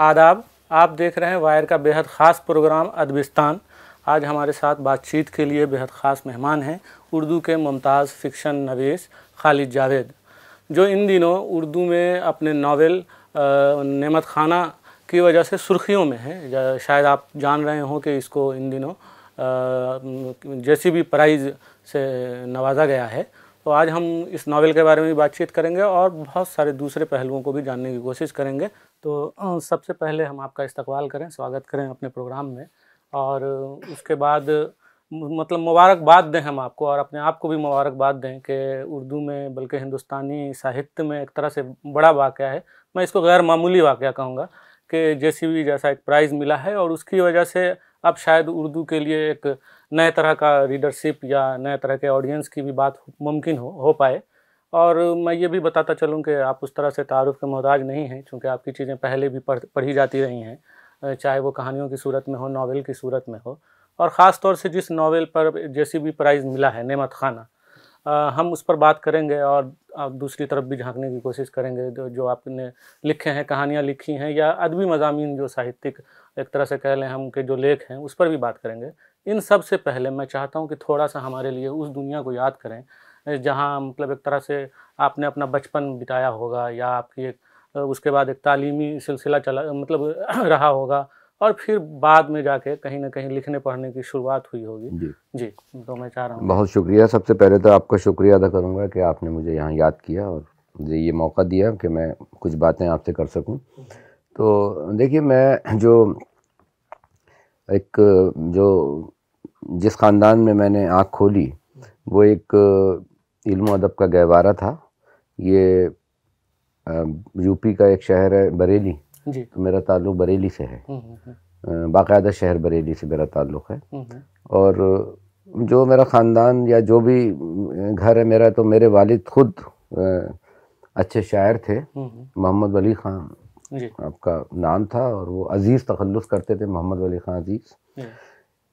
आदाब आप देख रहे हैं वायर का बेहद ख़ास प्रोग्राम अदबिस्तान आज हमारे साथ बातचीत के लिए बेहद ख़ास मेहमान हैं उर्दू के मुमताज़ फ़िक्शन नवेश खालिद जावेद जो इन दिनों उर्दू में अपने नावल नेमत खाना की वजह से सुर्खियों में है शायद आप जान रहे हों कि इसको इन दिनों जैसी भी प्राइज़ से नवाजा गया है तो आज हम इस नावल के बारे में भी बातचीत करेंगे और बहुत सारे दूसरे पहलुओं को भी जानने की कोशिश करेंगे तो सबसे पहले हम आपका इस्तकबाल करें स्वागत करें अपने प्रोग्राम में और उसके बाद मतलब मुबारकबाद दें हम आपको और अपने आप को भी मुबारकबाद दें कि उर्दू में बल्कि हिंदुस्तानी साहित्य में एक तरह से बड़ा वाक़ है मैं इसको गैर मामूली वाक़ कहूँगा कि जे जैसा एक प्राइज़ मिला है और उसकी वजह से अब शायद उर्दू के लिए एक नए तरह का रीडरशिप या नए तरह के ऑडियंस की भी बात मुमकिन हो हो पाए और मैं ये भी बताता चलूँ कि आप उस तरह से तारुफ के मोहताज नहीं हैं चूँकि आपकी चीज़ें पहले भी पढ़ पढ़ी जाती रही हैं चाहे वो कहानियों की सूरत में हो नावल की सूरत में हो और ख़ास तौर से जिस नावल पर जैसी भी प्राइज़ मिला है नमत खाना हम उस पर बात करेंगे और आप दूसरी तरफ भी झांकने की कोशिश करेंगे जो, जो आपने लिखे हैं कहानियाँ लिखी हैं या अदबी मजामी जो साहित्यिक एक तरह से कह लें हम के जो लेख हैं उस पर भी बात करेंगे इन सब से पहले मैं चाहता हूँ कि थोड़ा सा हमारे लिए उस दुनिया को याद करें जहाँ मतलब एक तरह से आपने अपना बचपन बिताया होगा या आपकी एक उसके बाद एक तालीमी सिलसिला चला मतलब रहा होगा और फिर बाद में जाके कहीं ना कहीं लिखने पढ़ने की शुरुआत हुई होगी जी जी तो मैं चाह रहा हूँ बहुत शुक्रिया सबसे पहले तो आपका शुक्रिया अदा करूँगा कि आपने मुझे यहाँ याद किया और मुझे ये मौका दिया कि मैं कुछ बातें आपसे कर सकूँ तो देखिए मैं जो एक जो जिस ख़ानदान में मैंने आँख खोली वो एक इल्म अदब का गहवारा था ये यूपी का एक शहर है बरेली जी तो मेरा ताल्लुक बरेली से है हम्म, हम्म, हम्म। बाकायदा शहर बरेली से मेरा ताल्लुक़ है और जो मेरा ख़ानदान या जो भी घर है मेरा तो मेरे वालिद खुद अच्छे शायर थे मोहम्मद वली ख़ान आपका नाम था और वो अज़ीज़ तखलस करते थे मोहम्मद वली ख़ान अज़ीज़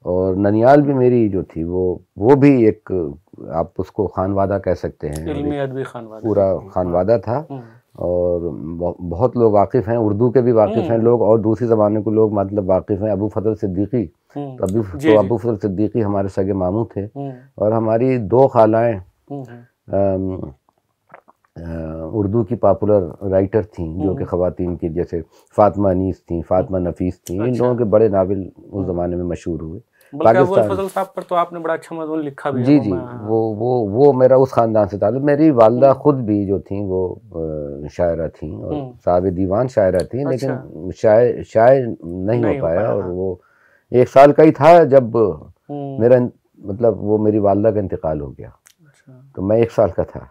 और ननियाल भी मेरी जो थी वो वो भी एक आप उसको खानवादा कह सकते हैं खानवादा पूरा हम्म। खानवादा था हम्म। और बहुत लोग वाकिफ़ हैं उर्दू के भी वाकिफ़ हम्म। हैं लोग और दूसरी ज़बानों के लोग मतलब वाकिफ़ हैं अबू फजल सिद्दीकी तो अबू तो अबू फजल सिद्दीकी हमारे सगे मामू थे और हमारी दो खालाएँ उर्दू की पॉपुलर राइटर थी जो कि हम्म। खुवान की जैसे फातमा अनीस थी फातमा नफीस थी इन अच्छा। लोगों के बड़े नावल उस हम्म। ज़माने में मशहूर हुए पाकिस्तान साहब पर तो आपने बड़ा अच्छा मजमून लिखा भी जी जी वो वो वो मेरा उस ख़ानदान से ताल्लुक मेरी वालदा हम्म। ख़ुद भी जो थी वो शायरा थी और साहब दीवान शायरा थी अच्छा। लेकिन शायर शायर नहीं हो पाया और हाँ। वो एक साल का ही था जब मेरा मतलब वो मेरी वालदा का इंतकाल हो गया अच्छा। तो मैं एक साल का था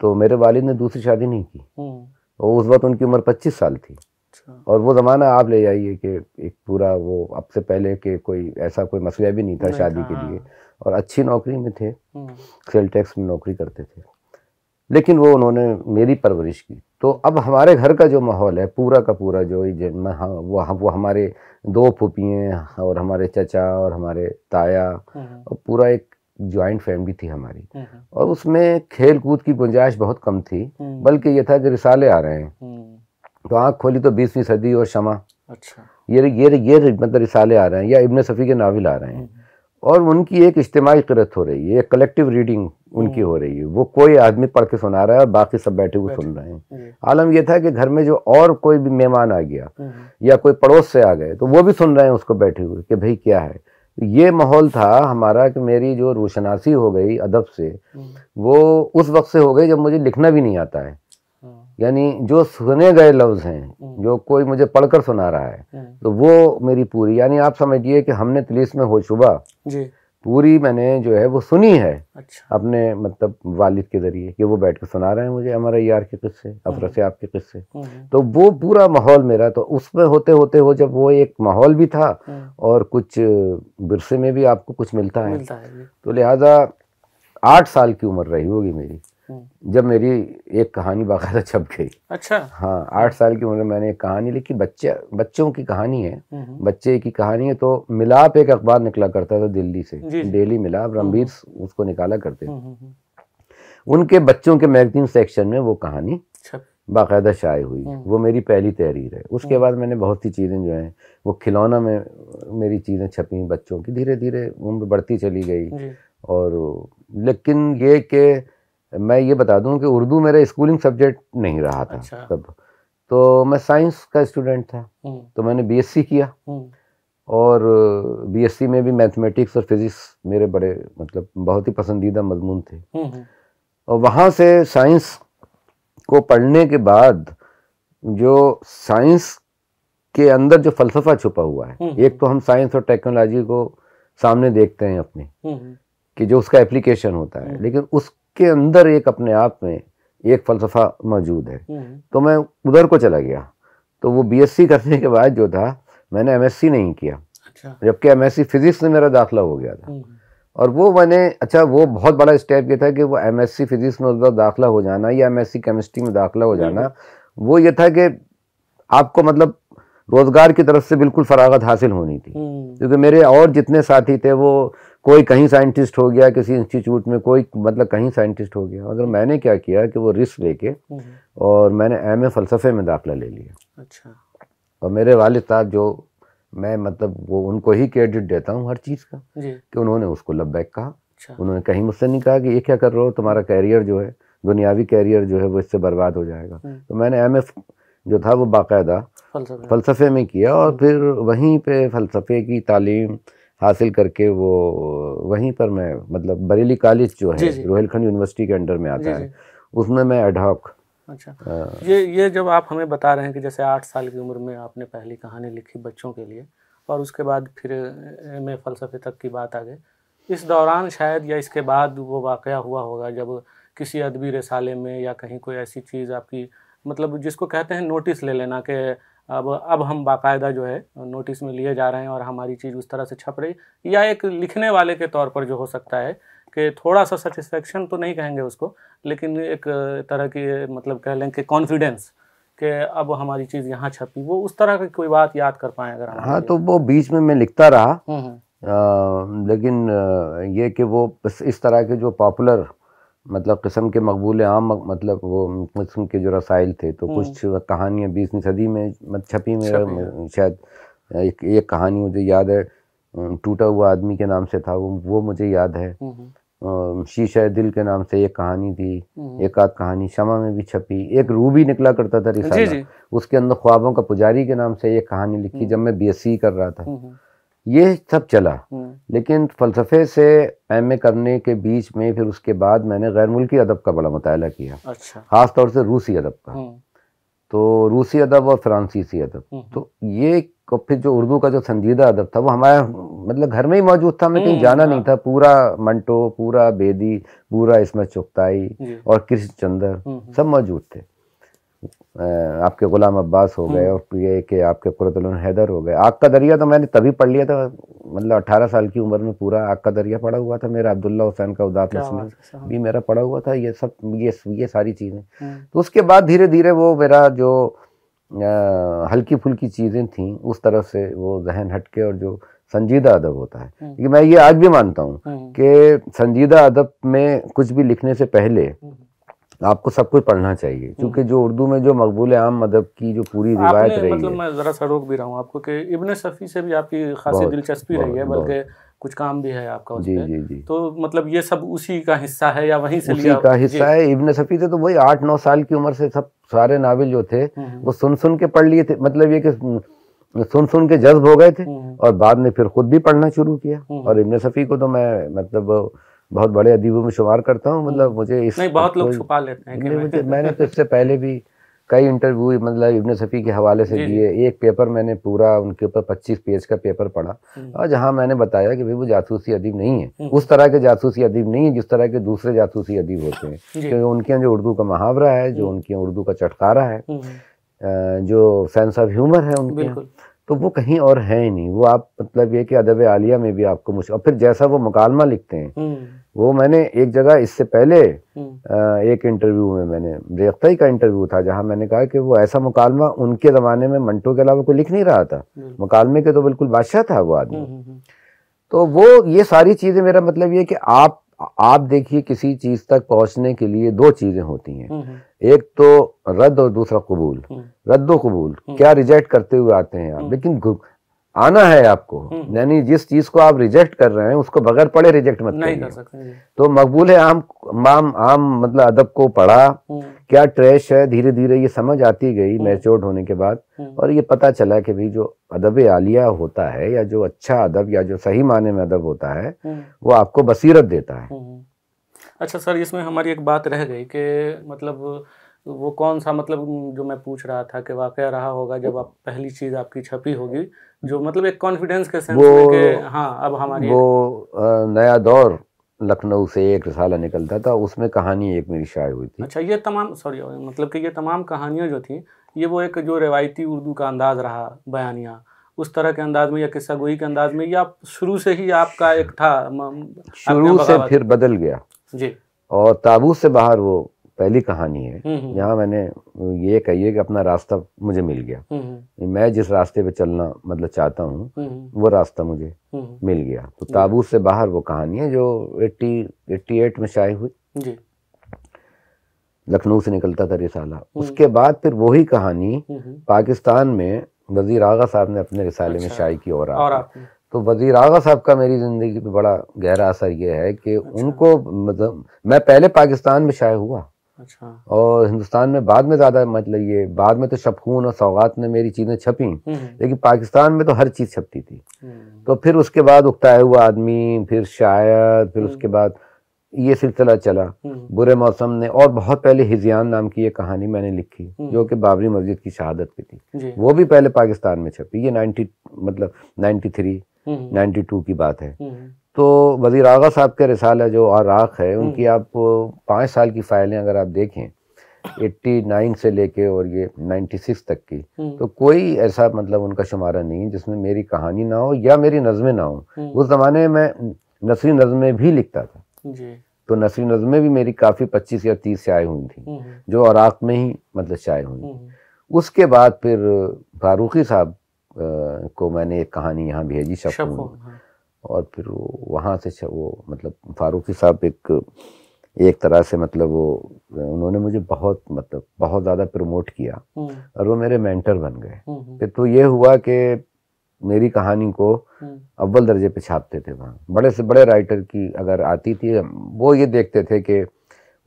तो मेरे वालिद ने दूसरी शादी नहीं की हम्म। और उस वक्त उनकी उम्र पच्चीस साल थी अच्छा। और वो ज़माना आप ले जाइए कि एक पूरा वो अब से पहले के कोई ऐसा कोई मसला भी नहीं था नहीं शादी था, के हाँ। लिए और अच्छी नौकरी में थे हम्म। सेल टैक्स में नौकरी करते थे लेकिन वो उन्होंने मेरी परवरिश की तो अब हमारे घर का जो माहौल है पूरा का पूरा जो वो वो हमारे दो फूपिए और हमारे चचा और हमारे ताया हम्म। और पूरा एक ज्वाइंट फैमिली थी हमारी हम्म। और उसमें खेल कूद की गुंजाइश बहुत कम थी हम्म। बल्कि ये था कि रिसाले आ रहे हैं हम्म। तो आँख खोली तो बीसवीं सदी और शमा अच्छा ये ये ये मतलब रिसाले आ रहे हैं या इबन सफ़ी के नावल आ रहे हैं और उनकी एक इज्तमाही करत हो रही है एक कलेक्टिव रीडिंग उनकी हो रही है वो कोई आदमी पढ़ के सुना रहा है और बाकी सब बैठे हुए सुन रहे हैं आलम यह था कि घर में जो और कोई भी मेहमान आ गया या कोई पड़ोस से आ गए तो वो भी सुन रहे हैं उसको बैठे हुए कि भाई क्या है ये माहौल था हमारा कि मेरी जो रोशनासी हो गई अदब से हम्म। वो उस वक्त से हो गई जब मुझे लिखना भी नहीं आता है हाँ। यानी जो सुने गए लफ्ज़ हैं हम्म। जो कोई मुझे पढ़कर सुना रहा है हम्म। तो वो मेरी पूरी यानी आप समझिए कि हमने तलीस में होशुबा पूरी मैंने जो है वो सुनी है अच्छा। अपने मतलब वालिद के ज़रिए कि वो बैठ के सुना रहे हैं मुझे अमर यार के किस्से हम्म। अफरत से आपके किस्से हम्म। तो वो पूरा माहौल मेरा तो उसमें होते होते हो जब वो एक माहौल भी था हम्म। और कुछ बिरसे में भी आपको कुछ मिलता है, मिलता है तो लिहाजा आठ साल की उम्र रही होगी मेरी जब मेरी एक कहानी बाकायदा तो छप गई अच्छा हाँ आठ साल की उम्र में मैंने एक कहानी लिखी बच्चे बच्चों की कहानी है हम्म, हम्म। बच्चे की कहानी है तो मिलाप एक अखबार निकला करता था दिल्ली से डेली मिलाप हम्म। रणबीर उसको निकाला करते उनके बच्चों के मैगजीन सेक्शन में वो कहानी अच्छा। बाकायदा शाये हुई वो मेरी पहली तहरीर है उसके बाद मैंने बहुत सी चीज़ें जो हैं वो खिलौना में मेरी चीज़ें छपी बच्चों की धीरे धीरे उम्र बढ़ती चली गई और लेकिन ये कि मैं ये बता दूं कि उर्दू मेरा स्कूलिंग सब्जेक्ट नहीं रहा था अच्छा। तब तो मैं साइंस का स्टूडेंट था हम्म। तो मैंने बीएससी किया हम्म। और बीएससी में भी मैथमेटिक्स और फिजिक्स मेरे बड़े मतलब बहुत ही पसंदीदा मजमून थे हम्म, और वहाँ से साइंस को पढ़ने के बाद जो साइंस के अंदर जो फलसफा छुपा हुआ है एक तो हम साइंस और टेक्नोलॉजी को सामने देखते हैं अपने कि जो उसका एप्लीकेशन होता है लेकिन उस के अंदर एक अपने आप में एक फलसफा मौजूद है हम्म। तो मैं उधर को चला गया तो वो बीएससी करने के बाद जो था मैंने एमएससी नहीं किया अच्छा। जबकि एमएससी फिजिक्स में मेरा दाखिला हो गया था हम्म। और वो मैंने अच्छा वो बहुत बड़ा स्टेप ये था कि वो एमएससी फिजिक्स में दाखिला हो जाना या एमएससी केमिस्ट्री में दाखिला हो जाना वो ये था कि आपको मतलब रोजगार की तरफ से बिल्कुल फरागत हासिल होनी थी हम्म। क्योंकि मेरे और जितने साथी थे वो कोई कहीं साइंटिस्ट हो गया किसी इंस्टीट्यूट में कोई मतलब कहीं साइंटिस्ट हो गया अगर मैंने क्या किया कि वो रिस्क लेके हम्म। और मैंने एम ए फ़लसफ़े में दाखिला ले लिया अच्छा और मेरे वाल साहब जो मैं मतलब वो उनको ही क्रेडिट देता हूँ हर चीज़ का कि उन्होंने उसको बैक कहा अच्छा। उन्होंने कहीं मुझसे नहीं कहा कि ये क्या कर रहे हो तुम्हारा कैरियर जो है दुनियावी कैरियर जो है वो इससे बर्बाद हो जाएगा हम्म। तो मैंने एम जो था वो बाकायदा फ़लसफ़े में किया और हम्म। फिर वहीं पर फ़लसफ़े की तालीम हासिल करके वो वहीं पर मैं मतलब बरेली कॉलेज जो है रोहिलखंड यूनिवर्सिटी के अंडर में आता है उसमें मैं एडॉक अच्छा ये ये जब आप हमें बता रहे हैं कि जैसे आठ साल की उम्र में आपने पहली कहानी लिखी बच्चों के लिए और उसके बाद फिर एम ए फलसफे तक की बात आ गई इस दौरान शायद या इसके बाद वो वाक़ हुआ होगा जब किसी अदबी रसाले में या कहीं कोई ऐसी चीज़ आपकी मतलब जिसको कहते हैं नोटिस ले लेना कि अब अब हम बाकायदा जो है नोटिस में लिए जा रहे हैं और हमारी चीज़ उस तरह से छप रही या एक लिखने वाले के तौर पर जो हो सकता है कि थोड़ा सा सेटिस्फेक्शन तो नहीं कहेंगे उसको लेकिन एक तरह की मतलब कह लें कि कॉन्फिडेंस कि अब हमारी चीज़ यहाँ छपी वो उस तरह की कोई बात याद कर पाए अगर हाँ तो वो बीच में मैं लिखता रहा आ, हम्म, हम्म। लेकिन ये कि वो इस तरह के जो पॉपुलर मतलब किस्म के मकबूल आम मतलब वो किस्म के जो रसाइल थे तो हम्म। कुछ कहानियाँ बीसवीं सदी में छपी में शायद एक एक कहानी मुझे याद है टूटा हुआ आदमी के नाम से था वो वो मुझे याद है हम्म, हम्म। शीशा दिल के नाम से एक कहानी थी एक आध कहानी शमा में भी छपी एक रू भी निकला करता था रिसाला उसके अंदर ख्वाबों का पुजारी के नाम से एक कहानी लिखी जब मैं बीएससी कर रहा था ये सब चला हम्म। लेकिन फ़लसफ़े से एम ए करने के बीच में फिर उसके बाद मैंने गैर मुल्की अदब का बड़ा मुताल किया अच्छा ख़ास तौर से रूसी अदब का हम्म। तो रूसी अदब और फ्रांसीसी अदब हम्म। तो ये फिर जो उर्दू का जो संजीदा अदब था वो हमारे मतलब घर में ही मौजूद था मैं कहीं जाना हाँ। नहीं था पूरा मंटो पूरा बेदी पूरा इसमें चुगताई और कृष्ण चंद्र सब मौजूद थे आपके ग़ुलाम अब्बास हो गए हम्म। और ये कि आपके कुरतुल हैदर हो गए आग का दरिया तो मैंने तभी पढ़ लिया था मतलब अठारह साल की उम्र में पूरा आग का दरिया पड़ा हुआ था मेरा अब्दुल्ला हुसैन का उदात भी मेरा पड़ा हुआ था ये सब ये ये सारी चीज़ें हम्म। तो उसके बाद धीरे धीरे वो मेरा जो हल्की फुल्की चीज़ें थी उस तरफ से वो जहन हटके और जो संजीदा अदब होता है हम्म। मैं ये आज भी मानता हूँ कि संजीदा अदब में कुछ भी लिखने से पहले आपको सब कुछ पढ़ना चाहिए हम्म। क्योंकि जो उर्दू में जो मकबूल आम मदब की जो पूरी रिवायत रही मतलब है मैं ज़रा सा रोक भी रहा हूँ आपको कि इब्ने सफ़ी से भी आपकी खासी दिलचस्पी रही है बल्कि कुछ काम भी है आपका जी जी जी तो मतलब ये सब उसी का हिस्सा है या वहीं से उसी का हिस्सा है इब्ने सफ़ी से तो वही आठ नौ साल की उम्र से सब सारे नावल जो थे हम्म, हम्म। वो सुन सुन के पढ़ लिए थे मतलब ये कि सुन सुन के जज्ब हो गए थे और बाद में फिर खुद भी पढ़ना शुरू किया और इब्ने सफ़ी को तो मैं मतलब बहुत बड़े अदीबों में शुमार करता हूँ मतलब हम्म। मुझे इस नहीं बहुत लोग छुपा लेते हैं कि मुझे मैंने तो इससे पहले भी कई इंटरव्यू मतलब इबन सफ़ी के हवाले से दिए एक पेपर मैंने पूरा उनके ऊपर 25 पेज का पेपर पढ़ा हम्म। और जहाँ मैंने बताया कि भाई वो जासूसी अदीब नहीं है हम्म। उस तरह के जासूसी अदीब नहीं है जिस तरह के दूसरे जासूसी अदीब होते हैं क्योंकि उनके यहाँ जो उर्दू का मुहावरा है जो उनके उर्दू का चटकारा है जो सेंस ऑफ ह्यूमर है उनके तो वो कहीं और है ही नहीं वो आप मतलब ये कि अदब आलिया में भी आपको मुश्किल और फिर जैसा वो मकालमा लिखते हैं हम्म। वो मैंने एक जगह इससे पहले हम्म। एक इंटरव्यू में मैंने रेख्ता का इंटरव्यू था जहाँ मैंने कहा कि वो ऐसा मुकालमा उनके ज़माने में मंटो के अलावा कोई लिख नहीं रहा था हम्म। मुकालमे के तो बिल्कुल बादशाह था वो आदमी तो वो ये सारी चीज़ें मेरा मतलब ये कि आप आप देखिए किसी चीज़ तक पहुंचने के लिए दो चीज़ें होती हैं एक तो रद्द और दूसरा कबूल हम्म। रद्द कबूल हम्म। क्या रिजेक्ट करते हुए आते हैं आप हम्म। लेकिन आना है आपको यानी जिस चीज को आप रिजेक्ट कर रहे हैं उसको बगैर पढ़े रिजेक्ट मत नहीं कर सकते तो मकबूल है आम माम आम मतलब अदब को पढ़ा क्या ट्रैश है धीरे धीरे ये समझ आती गई मैचोर्ड होने के बाद और ये पता चला कि भाई जो अदब आलिया होता है या जो अच्छा अदब या जो सही माने में अदब होता है वो आपको बसीरत देता है अच्छा सर इसमें हमारी एक बात रह गई कि मतलब वो कौन सा मतलब जो मैं पूछ रहा था कि वाक़ रहा होगा जब आप पहली चीज़ आपकी छपी होगी जो मतलब एक कॉन्फिडेंस के सेंस में कि हाँ अब हमारी वो नया दौर लखनऊ से एक रसाला निकलता था उसमें कहानी एक मेरी शायद हुई थी अच्छा ये तमाम सॉरी मतलब कि ये तमाम कहानियाँ जो थी ये वो एक जो रिवायती उर्दू का अंदाज़ रहा बयानिया उस तरह के अंदाज में या किस्सा गोई के अंदाज में या शुरू से ही आपका एक था शुरू से फिर बदल गया जी और ताबूत से बाहर वो पहली कहानी है जहाँ हम्म, हम्म। मैंने ये कहिए कि अपना रास्ता मुझे मिल गया हम्म, मैं जिस रास्ते पे चलना मतलब चाहता हूँ वो रास्ता मुझे मिल गया तो ताबूत से बाहर वो कहानी है जो 80 88 में शायद हुई लखनऊ से निकलता था रिसाला उसके बाद फिर वही कहानी पाकिस्तान में वजीर आगा साहब ने अपने रिसाले अच्छा। में शाये की और तो वजीर आगा साहब का मेरी ज़िंदगी पे बड़ा गहरा असर यह है कि अच्छा। उनको मतलब मैं पहले पाकिस्तान में शायद हुआ अच्छा। और हिंदुस्तान में बाद में ज़्यादा मतलब ये बाद में तो शपखून और सौगात ने मेरी चीज़ें छपी हम्म, हम्म। लेकिन पाकिस्तान में तो हर चीज़ छपती थी हम्म। तो फिर उसके बाद उगताया हुआ आदमी फिर शायद फिर उसके बाद ये सिलसिला चला बुरे मौसम ने और बहुत पहले हिजियान नाम की ये कहानी मैंने लिखी जो कि बाबरी मस्जिद की शहादत पे थी वो भी पहले पाकिस्तान में छपी ये नाइनटी मतलब नाइन्टी थ्री हम्म। नाइन्टी टू की बात है हम्म। तो वजीर आगा साहब का रिसाल जो आराख है हम्म। उनकी आप पाँच साल की फाइलें अगर आप देखें 89 से लेके और ये 96 तक की तो कोई ऐसा मतलब उनका शुमारा नहीं जिसमें मेरी कहानी ना हो या मेरी नज़में ना हो उस ज़माने में मैं नसरी नज़में भी लिखता था जी। तो नसरी नज़में भी मेरी काफ़ी 25 या 30 आए हुई थी जो अराक में ही मतलब शाये हुई उसके बाद फिर फारूख़ी साहब को मैंने एक कहानी यहाँ भेजी शक हाँ। और फिर वो वहाँ से वो मतलब फारूकी साहब एक एक तरह से मतलब वो उन्होंने मुझे बहुत मतलब बहुत ज़्यादा प्रमोट किया और वो मेरे मेंटर बन गए फिर तो ये हुआ कि मेरी कहानी को अव्वल दर्जे पे छापते थे वहाँ बड़े से बड़े राइटर की अगर आती थी वो ये देखते थे कि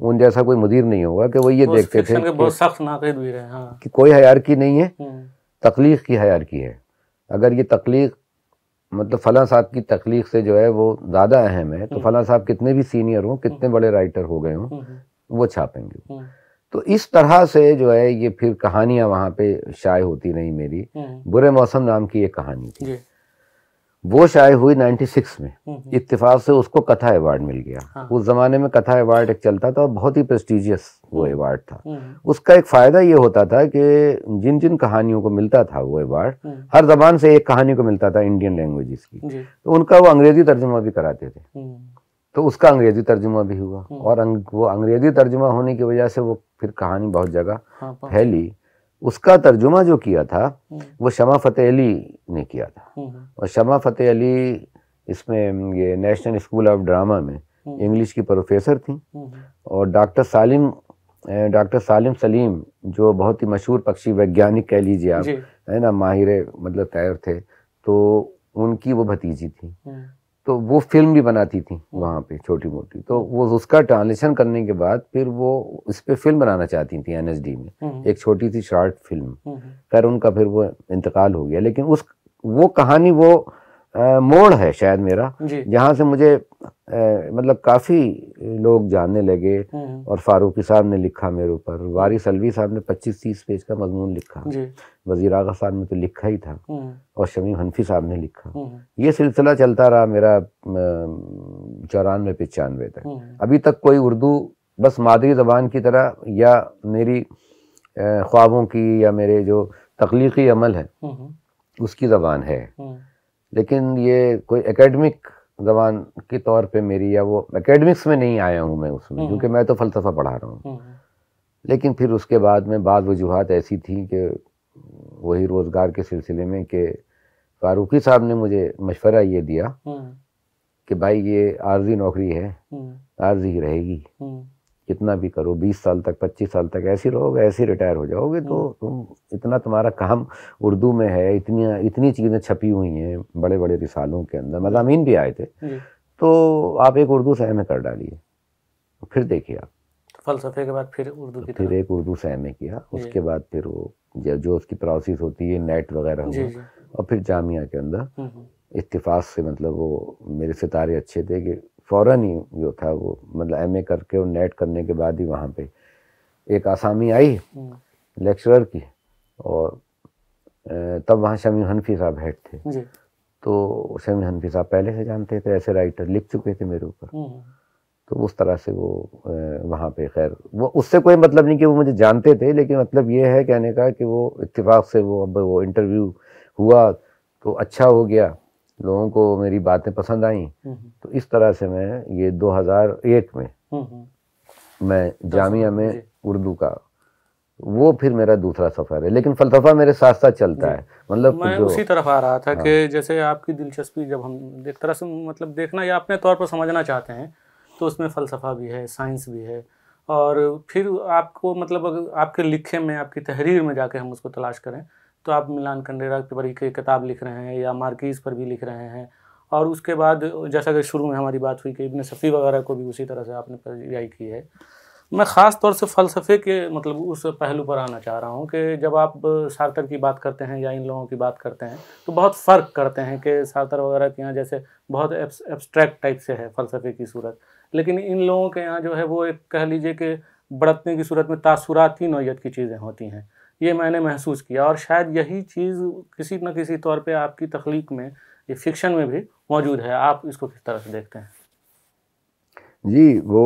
उन जैसा कोई मुदीर नहीं होगा कि वो ये देखते थे बहुत सख्त हाँ। कि कोई की नहीं है तकलीफ की की है अगर ये तख्लीक मतलब फ़लाँ साहब की तख्लीक से जो है वो ज़्यादा अहम है तो हम्म। फ़लाँ साहब कितने भी सीनियर हों कितने हम्म। बड़े राइटर हो गए हों हम्म। वो छापेंगे तो इस तरह से जो है ये फिर कहानियाँ वहाँ पे शाये होती रही मेरी बुरे मौसम नाम की ये कहानी थी वो शायद हुई 96 में हम्म, हम्म। इतफाक़ से उसको कथा अवार्ड मिल गया हाँ। उस जमाने में कथा अवार्ड एक चलता था और बहुत ही प्रेस्टिजियस वो अवार्ड हम्म। था उसका एक फायदा ये होता था कि जिन जिन कहानियों को मिलता था वो अवार्ड हर जबान से एक कहानी को मिलता था इंडियन लैंग्वेजेस की तो उनका वो अंग्रेजी तर्जुमा भी कराते थे तो उसका अंग्रेजी तर्जुमा भी हुआ और वो अंग्रेजी तर्जुमा होने की वजह से वो फिर कहानी बहुत जगह हाँ, फैली उसका तर्जुमा जो किया था हम्म। वो शमा फ़तेह अली ने किया था हम्म, हम्म। और शमा फ़तेह अली इसमें ये नेशनल स्कूल ऑफ ड्रामा में इंग्लिश की प्रोफेसर थी और डॉक्टर सालिम डॉक्टर सालिम सलीम जो बहुत ही मशहूर पक्षी वैज्ञानिक कह लीजिए आप है ना माहिर मतलब तैयार थे तो उनकी वो भतीजी थी तो वो फिल्म भी बनाती थी वहाँ पे छोटी मोटी तो वो उसका ट्रांजेक्शन करने के बाद फिर वो इस पर फिल्म बनाना चाहती थी एन में हम्म। एक छोटी सी शॉर्ट फिल्म हम्म, हम्म। खैर उनका फिर वो इंतकाल हो गया लेकिन उस वो कहानी वो मोड़ है शायद मेरा जहाँ से मुझे मतलब काफ़ी लोग जानने लगे हम्म, हम्म। और फारूकी साहब ने लिखा मेरे ऊपर वारिस हम्म। अलवी साहब ने 25-30 पेज का मजमून लिखा वजीर आगा साहब ने तो लिखा ही था और शमीम हनफी साहब ने लिखा ये सिलसिला चलता रहा मेरा चौरानवे पचानवे तक अभी तक कोई उर्दू बस मादरी ज़बान की तरह या मेरी ख्वाबों की या मेरे जो तख्लीकी अमल है उसकी ज़बान है लेकिन ये कोई एकेडमिक जबान के तौर पे मेरी या वो एकेडमिक्स में नहीं आया हूँ मैं उसमें हम्म। क्योंकि मैं तो फ़लसफ़ा पढ़ा रहा हूँ हम्म। लेकिन फिर उसके बाद में बाद वजूहत ऐसी थी कि वही रोज़गार के सिलसिले में कि फारूकी साहब ने मुझे मशवरा ये दिया हम्म। कि भाई ये आर्जी नौकरी है आर्जी ही रहेगी कितना भी करो बीस साल तक पच्चीस साल तक ऐसे रहोगे ऐसे रिटायर हो जाओगे तो हम्म। तुम इतना तुम्हारा काम उर्दू में है इतनी इतनी चीज़ें छपी हुई हैं बड़े बड़े रिसालों के अंदर मजामीन मतलब भी आए थे तो आप एक उर्दू में कर डालिए फिर देखिए आप फलसफे के बाद फिर उर्दू की फिर एक उर्दू में किया उसके बाद फिर वो जो उसकी प्रोसेस होती है नेट वगैरह हो और फिर जामिया के अंदर हम्म, हम्म। इतफाक़ से मतलब वो मेरे सितारे अच्छे थे कि फ़ौरन ही जो था वो मतलब एमए करके और नेट करने के बाद ही वहाँ पे एक आसामी आई लेक्चरर हम्म। की और तब वहाँ शमी हनफी साहब हेड थे तो शमी हनफी साहब पहले से जानते थे ऐसे राइटर लिख चुके थे मेरे ऊपर हम्म। तो उस तरह से वो वहाँ पे खैर वो उससे कोई मतलब नहीं कि वो मुझे जानते थे लेकिन मतलब ये है कहने का कि वो इत्तेफाक से वो अब वो इंटरव्यू हुआ तो अच्छा हो गया लोगों को मेरी बातें पसंद आई हम्म, हम्म। तो इस तरह से मैं ये 2001 में हम्म, मैं जामिया में उर्दू का वो फिर मेरा दूसरा सफर है लेकिन फलसफा मेरे साथ साथ चलता है मतलब मैं जो, उसी तरफ आ रहा था हाँ। कि जैसे आपकी दिलचस्पी जब हम एक तरह से मतलब देखना या अपने तौर पर समझना चाहते हैं तो उसमें फलसफा भी है साइंस भी है और फिर आपको मतलब आपके लिखे में आपकी तहरीर में जाके हम उसको तलाश करें तो आप मिलान खंडेरा पर की किताब लिख रहे हैं या मार्किज़ पर भी लिख रहे हैं और उसके बाद जैसा कि शुरू में हमारी बात हुई कि इबन सफ़ी वगैरह को भी उसी तरह से आपने पर्याय की है मैं ख़ास तौर से फ़लसफ़े के मतलब उस पहलू पर आना चाह रहा हूँ कि जब आप सार्तर की बात करते हैं या इन लोगों की बात करते हैं तो बहुत फ़र्क करते हैं कि सार्तर वगैरह के यहाँ जैसे बहुत एब्स्ट्रैक्ट टाइप से है फ़लसफ़े की सूरत लेकिन इन लोगों के यहाँ जो है वो एक कह लीजिए कि बढ़तने की सूरत में तासुराती नौीयत की चीज़ें होती हैं ये मैंने महसूस किया और शायद यही चीज़ किसी न किसी तौर पे आपकी तख्लीक में ये फिक्शन में भी मौजूद है आप इसको किस तरह से देखते हैं जी वो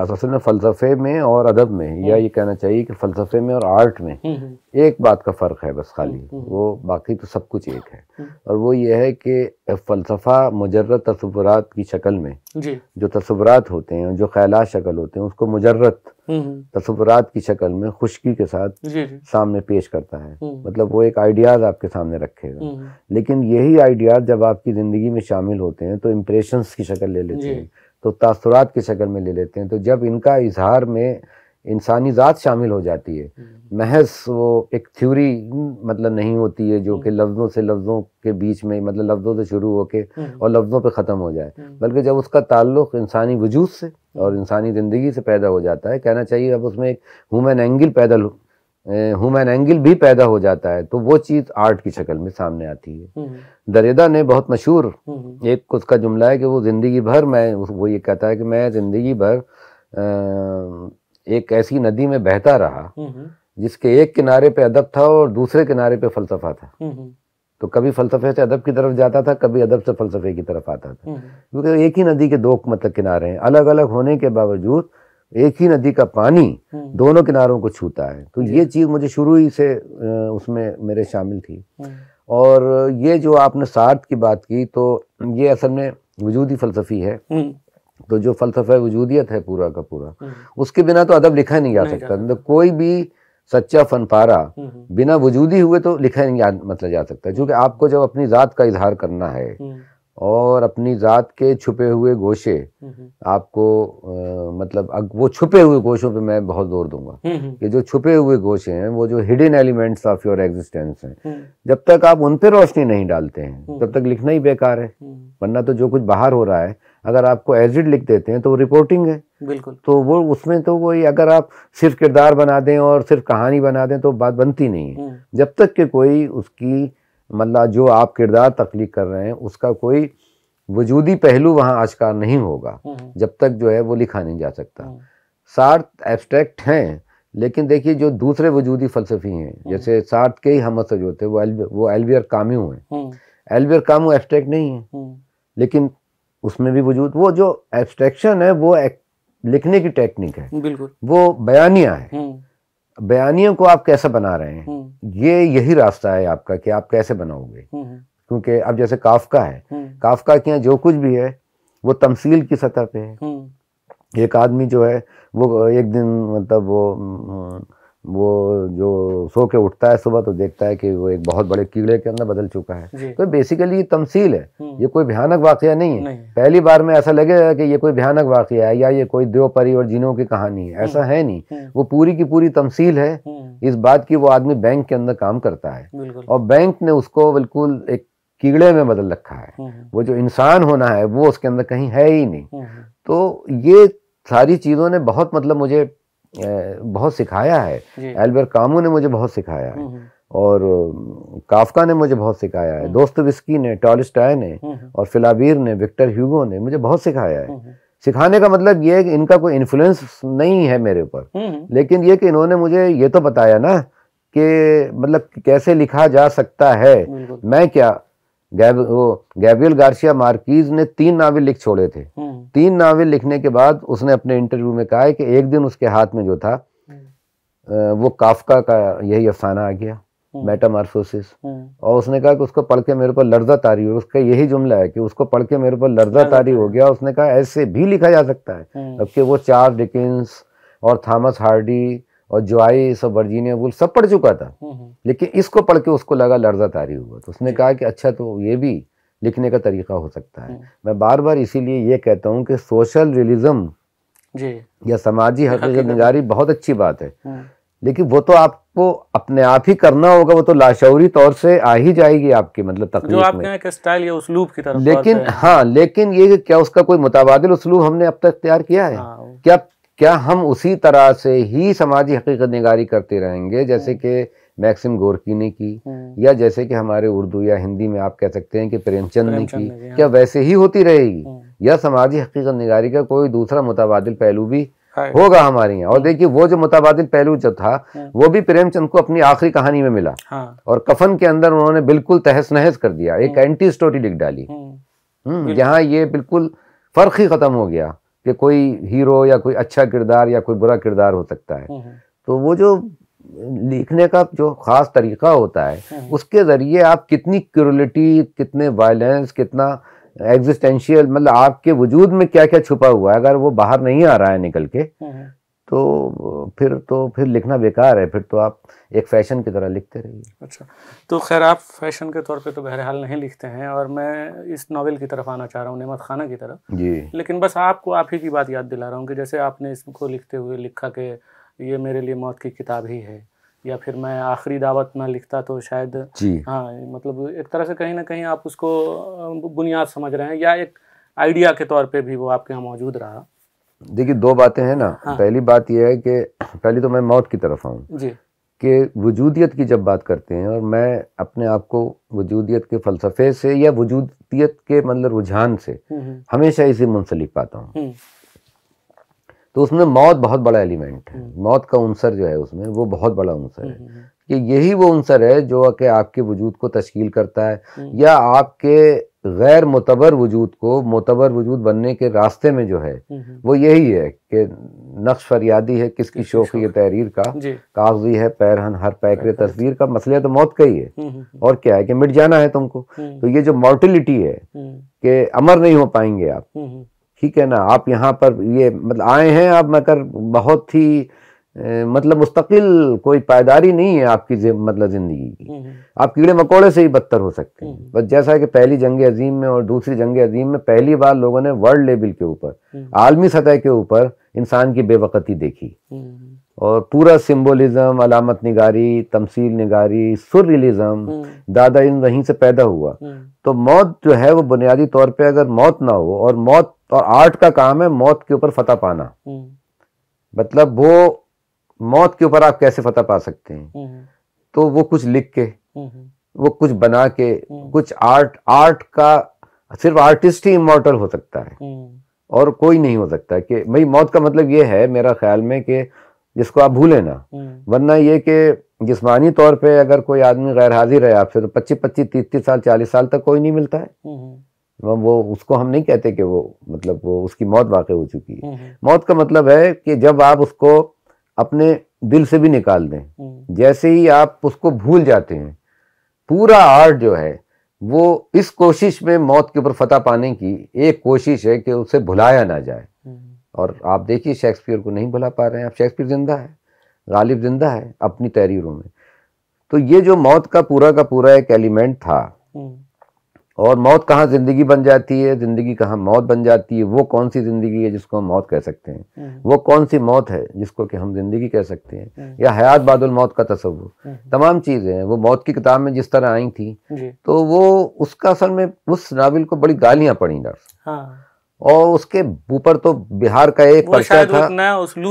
असल फ़लसफ़े में और अदब में या हम्म। ये कहना चाहिए कि फ़लसफ़े में और आर्ट में हम्म, हम्म। एक बात का फ़र्क है बस खाली वो बाकी तो सब कुछ एक है और वो ये है कि फ़लसफ़ा मुजरत तस्वरत की शक्ल में जी। जो तस्वरत होते हैं जो ख्याल शक्ल होते हैं उसको मुजरत हम्म, हम्म। तस्वरत की शक्ल में खुशकी के साथ सामने पेश करता है हम्म। मतलब वो एक आइडियाज़ आपके सामने रखेगा लेकिन यही आइडियाज़ जब आपकी ज़िंदगी में शामिल होते हैं तो इम्प्रेशन की शक्ल ले लेते हैं तो तासुरात की शक्ल में ले लेते हैं तो जब इनका इजहार में इंसानी ज़ात शामिल हो जाती है हम्म। महज वो एक थ्योरी मतलब नहीं होती है जो हम्म। कि लफ्ज़ों से लफ्ज़ों के बीच में मतलब लफ्ज़ों से शुरू होके हम्म। और लफ्ज़ों पे ख़त्म हो जाए बल्कि जब उसका ताल्लुक इंसानी वजूद से और इंसानी ज़िंदगी से पैदा हो जाता है कहना चाहिए अब उसमें एक हुमैन एंगल पैदल हुमैन एंगल भी पैदा हो जाता है तो वो चीज़ आर्ट की शक्ल में सामने आती है दरेदा ने बहुत मशहूर एक उसका जुमला है कि वो ज़िंदगी भर मैं वो ये कहता है कि मैं ज़िंदगी भर एक ऐसी नदी में बहता रहा हम्म, हम्म। जिसके एक किनारे पे अदब था और दूसरे किनारे पे फलसफा था हम्म, तो कभी फलसफे से अदब की तरफ जाता था कभी अदब से फलसफे की तरफ आता था क्योंकि एक ही नदी के दो मतलब किनारे हैं अलग अलग होने के बावजूद एक ही नदी का पानी दोनों किनारों को छूता है तो ये चीज़ मुझे शुरू ही से उसमें मेरे शामिल थी और ये जो आपने सार्थ की बात की तो ये असल में वजूदी फलसफी है तो जो फलसफा वजूदियत है पूरा का पूरा हम्म। उसके बिना तो अदब लिखा नहीं जा सकता मतलब कोई भी सच्चा फनपारा हम्म, हम्म। बिना वजूदी हुए तो लिखा नहीं जा मतलब जा सकता क्योंकि आपको जब अपनी ज़ात का इजहार करना है और अपनी ज़ात के छुपे हुए गोशे आपको आ, मतलब अग, वो छुपे हुए गोशों पे मैं बहुत जोर दूंगा कि जो छुपे हुए गोशे हैं वो जो hidden elements of your existence हैं जब तक आप उन पे रोशनी नहीं डालते हैं तब तक लिखना ही बेकार है वरना तो जो कुछ बाहर हो रहा है अगर आपको एजिड लिख देते हैं तो वो रिपोर्टिंग है बिल्कुल तो वो उसमें तो वही अगर आप सिर्फ किरदार बना दें और सिर्फ कहानी बना दें तो बात बनती नहीं है हम्म। जब तक कि कोई उसकी मतलब जो आप किरदार तख्लीक कर रहे हैं उसका कोई वजूदी पहलू वहाँ आश्कार नहीं होगा हम्म। जब तक जो है वो लिखा नहीं जा सकता हम्म। सार्थ एब्स्ट्रैक्ट हैं लेकिन देखिए जो दूसरे वजूदी फलसफी हैं जैसे सार्थ के ही हम जो थे वो एल्वियर, वो काम्यू हैं एल्वियर कामू एब्स्ट्रैक्ट नहीं है लेकिन उसमें भी वजूद वो जो एब्स्ट्रैक्शन है वो एक, लिखने की टेक्निक है बिल्कुल वो बयानिया है हम्म। बयानियों को आप कैसे बना रहे हैं हम्म। ये यही रास्ता है आपका कि आप कैसे बनाओगे हम्म, क्योंकि अब जैसे काफका है काफका के यहाँ जो कुछ भी है वो तमसील की सतह पे है एक आदमी जो है वो एक दिन मतलब वो वो जो सो के उठता है सुबह तो देखता है कि वो एक बहुत बड़े कीड़े के अंदर बदल चुका है तो बेसिकली ये तमसील है हम्म। ये कोई भयानक वाक नहीं है नहीं। पहली बार में ऐसा लगेगा कि ये कोई भयानक वाक़ है या ये कोई देवपरी और जिनों की कहानी है ऐसा हम्म। है नहीं हम्म। वो पूरी की पूरी तमसील है इस बात की वो आदमी बैंक के अंदर काम करता है और बैंक ने उसको बिल्कुल एक कीड़े में बदल रखा है वो जो इंसान होना है वो उसके अंदर कहीं है ही नहीं तो ये सारी चीज़ों ने बहुत मतलब मुझे बहुत सिखाया है एल्बर कामू ने मुझे बहुत सिखाया है हम्म, हम्म। और काफका ने मुझे बहुत सिखाया है हम्म। दोस्त विस्की ने टॉलिस्टाय ने और फिलाबीर ने विक्टर ह्यूगो ने मुझे बहुत सिखाया है सिखाने का मतलब ये है कि इनका कोई इन्फ्लुएंस नहीं है मेरे ऊपर लेकिन ये कि इन्होंने मुझे ये तो बताया ना कि मतलब कैसे लिखा जा सकता है मैं क्या गैब, वो गैब्रियल गार्सिया मार्कीज ने तीन नावल लिख छोड़े थे हम्म। तीन नावल लिखने के बाद उसने अपने इंटरव्यू में कहा है कि एक दिन उसके हाथ में जो था हम्म। वो काफका का यही अफसाना आ गया हम्म। मेटामार्फोसिस और उसने कहा कि उसको पढ़ के मेरे पर लर्जा तारी हुई उसका यही जुमला है कि उसको पढ़ के मेरे पर लर्जा तारी हो गया उसने कहा ऐसे भी लिखा जा सकता है जबकि वो चार्ल्स डिकिंस और थॉमस हार्डी और जोआई सब वर्जीनिया वुल सब पढ़ चुका था हम्म, हम्म। लेकिन इसको पढ़ के उसको लगा लर्जा तारी हुआ तो उसने कहा कि अच्छा तो ये भी लिखने का तरीका हो सकता है हम्म। मैं बार बार इसीलिए ये कहता हूँ कि सोशल रियलिज्म या समाजी हकीकत नगारी बहुत अच्छी बात है लेकिन वो तो आपको अपने आप ही करना होगा वो तो लाशौरी तौर से आ ही जाएगी आपके मतलब तकलीफ में स्टाइल या उसलूब की तरफ लेकिन हाँ लेकिन ये क्या उसका कोई मुतबादल उसलूब हमने अब तक तैयार किया है हाँ। क्या क्या हम उसी तरह से ही समाजी हकीकत निगारी करते रहेंगे जैसे हम्म। कि मैक्सिम गोरकी ने की हम्म। या जैसे कि हमारे उर्दू या हिंदी में आप कह सकते हैं कि प्रेमचंद ने की हाँ। क्या वैसे ही होती रहेगी हम्म। या समाजी हकीकत निगारी का कोई दूसरा मुतबादल पहलू भी होगा हमारे यहाँ और देखिए वो जो मुतबादल पहलू जो था वो भी प्रेमचंद को अपनी आखिरी कहानी में मिला हाँ। और कफन के अंदर उन्होंने बिल्कुल तहस नहस कर दिया एक एंटी स्टोरी लिख डाली यहाँ ये बिल्कुल फर्क ही खत्म हो गया कि कोई हीरो या कोई अच्छा किरदार या कोई बुरा किरदार हो सकता है हम्म, हम्म। तो वो जो लिखने का जो खास तरीका होता है हम्म, उसके ज़रिए आप कितनी क्यूरलिटी कितने वायलेंस कितना एग्जिस्टेंशियल मतलब आपके वजूद में क्या क्या छुपा हुआ है अगर वो बाहर नहीं आ रहा है निकल के तो फिर तो फिर लिखना बेकार है फिर तो आप एक फैशन की तरह लिखते रहिए अच्छा तो खैर आप फैशन के तौर पे तो बहरहाल नहीं लिखते हैं और मैं इस नावल की तरफ आना चाह रहा हूँ नमत खाना की तरफ जी लेकिन बस आपको आप ही की बात याद दिला रहा हूँ कि जैसे आपने इसको लिखते हुए लिखा कि ये मेरे लिए मौत की किताब ही है या फिर मैं आखिरी दावत ना लिखता तो शायद जी हाँ मतलब एक तरह से कहीं ना कहीं आप उसको बुनियाद समझ रहे हैं या एक आइडिया के तौर पर भी वो आपके यहाँ मौजूद रहा देखिए दो बातें हैं ना हाँ। पहली बात यह है कि पहली तो मैं मौत की तरफ आऊँ कि वजूदियत की जब बात करते हैं और मैं अपने आप को वजूदियत के फलसफे से या वजूदियत के मतलब रुझान से हम्म, हम्म। हमेशा इसे मुंसलिक पाता हूँ हम्म। तो उसमें मौत बहुत बड़ा एलिमेंट है मौत का अंसर जो है उसमें वो बहुत बड़ा अंसर है कि यही वो अंसर है जो कि आपके वजूद को तश्कील करता है हम्म। या आपके गैर मुतबर वजूद को मोतबर वजूद बनने के रास्ते में जो है हम्म, हम्म। वो यही है कि नक्श फरियादी है किसकी शोक ये तहरीर का कागजी है पैरहन हर पैकर तस्वीर का मसला तो मौत का ही है और क्या है कि मिट जाना है तुमको तो ये जो मोर्टिलिटी है कि अमर नहीं हो पाएंगे आप ठीक है ना आप यहाँ पर ये मतलब आए हैं आप मगर बहुत ही मतलब मुस्तकिल कोई पायदारी नहीं है आपकी मतलब ज़िंदगी की हम्म, हम्म। आप कीड़े मकोड़े से ही बदतर हो सकते हैं हम्म, बस जैसा कि पहली जंग अजीम में और दूसरी जंग अजीम में पहली बार लोगों ने वर्ल्ड लेवल के ऊपर आलमी सतह के ऊपर इंसान की बेवकती देखी और पूरा सिम्बोलिज्म अलामत निगारी तमसील निगारी सुरलिज्म दादा इन वहीं से पैदा हुआ तो मौत जो है वो बुनियादी तौर पे अगर मौत ना हो और मौत और आर्ट का काम है मौत के ऊपर फतह पाना मतलब वो मौत के ऊपर आप कैसे फतह पा सकते हैं हम्म, हम्म। तो वो कुछ लिख के हम्म, वो कुछ बना के कुछ आर्ट आर्ट का सिर्फ आर्टिस्ट ही इमोटल हो सकता है और कोई नहीं हो सकता कि भाई मौत का मतलब ये है मेरा ख्याल में कि जिसको आप भूले ना वरना ये कि जिसमानी तौर पे अगर कोई आदमी गैर हाजिर है आपसे तो पच्चीस पच्चीस तीस तीस साल चालीस साल तक कोई नहीं मिलता है नहीं। वो उसको हम नहीं कहते कि वो मतलब वो उसकी मौत वाकई हो चुकी है मौत का मतलब है कि जब आप उसको अपने दिल से भी निकाल दें हम्म। जैसे ही आप उसको भूल जाते हैं पूरा आर्ट जो है वो इस कोशिश में मौत के ऊपर फतह पाने की एक कोशिश है कि उसे भुलाया ना जाए हम्म। और आप देखिए शेक्सपियर को नहीं भुला पा रहे हैं आप शेक्सपियर जिंदा है गालिब जिंदा है अपनी तहरीरों में तो ये जो मौत का पूरा का पूरा एक एलिमेंट था हम्म। और मौत कहाँ ज़िंदगी बन जाती है ज़िंदगी कहाँ मौत बन जाती है वो कौन सी ज़िंदगी है जिसको हम मौत कह सकते हैं हम्म। वो कौन सी मौत है जिसको कि हम ज़िंदगी कह सकते हैं हम्म। या हयात बादल मौत का तस्वुर हम्म। तमाम चीज़ें वो मौत की किताब में जिस तरह आई थी तो वो उसका असल में उस नावल को बड़ी गालियाँ पड़ी डर हाँ। और उसके ऊपर तो बिहार का एक पर्चा था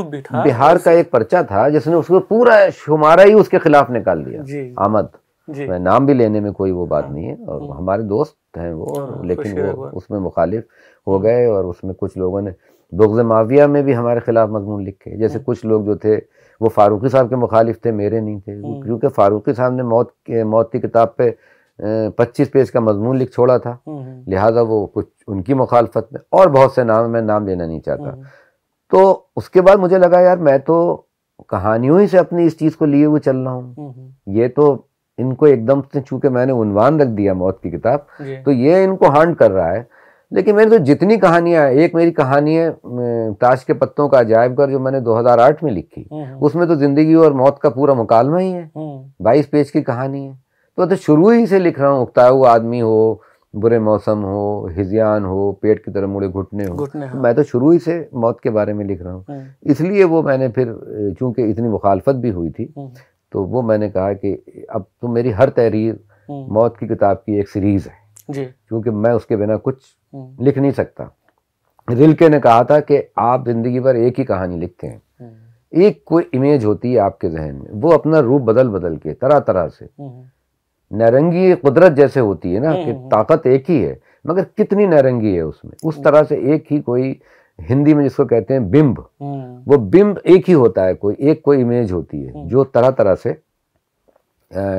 भी था बिहार का एक पर्चा था जिसने उसको पूरा शुमारा ही उसके खिलाफ निकाल दिया आमद मैं नाम भी लेने में कोई वो बात हाँ। नहीं है और हम्म। हमारे दोस्त हैं वो हाँ, लेकिन वो उसमें मुखालिफ हो हम्म। गए और उसमें कुछ लोगों ने बुग्ज माविया में भी हमारे खिलाफ मजमून लिखे जैसे हाँ। कुछ लोग जो थे वो फारूकी साहब के मुखालिफ थे मेरे नहीं थे हम्म। क्योंकि फारूकी साहब ने मौत मौत की किताब पे पच्चीस पेज का मजमून लिख छोड़ा था लिहाजा वो कुछ उनकी मुखालफत में और बहुत से नाम मैं नाम लेना नहीं चाहता तो उसके बाद मुझे लगा यार मैं तो कहानियों ही से अपनी इस चीज़ को लिए हुए चल रहा हूँ ये तो इनको एकदम से चूंकि मैंने उनवान रख दिया मौत की किताब तो ये इनको हांड कर रहा है लेकिन मेरी तो जितनी कहानियां एक मेरी कहानी है ताश के पत्तों का अजायब घर जो मैंने 2008 में लिखी हम्म, हम्म। उसमें तो जिंदगी और मौत का पूरा मुकालमा ही है हम्म। बाईस पेज की कहानी है तो मैं तो शुरू ही से लिख रहा हूँ उगता हुआ आदमी हो बुरे मौसम हो हिजियान हो पेट की तरह मुड़े घुटने हो हाँ। मैं तो शुरू ही से मौत के बारे में लिख रहा हूँ इसलिए वो मैंने फिर चूंकि इतनी मुखालफत भी हुई थी तो वो मैंने कहा कि अब तो मेरी हर तहरीर हम्म। मौत की किताब की एक सीरीज़ है क्योंकि मैं उसके बिना कुछ हम्म। लिख नहीं सकता रिलके ने कहा था कि आप ज़िंदगी भर एक ही कहानी लिखते हैं हम्म। एक कोई इमेज होती है आपके जहन में वो अपना रूप बदल बदल के तरह तरह से नारंगी कुदरत जैसे होती है ना कि ताकत एक ही है मगर कितनी नारंगी है उसमें उस तरह से एक ही कोई हिंदी में जिसको कहते हैं बिंब हम्म। वो बिंब एक ही होता है कोई एक कोई इमेज होती है हम्म। जो तरह तरह से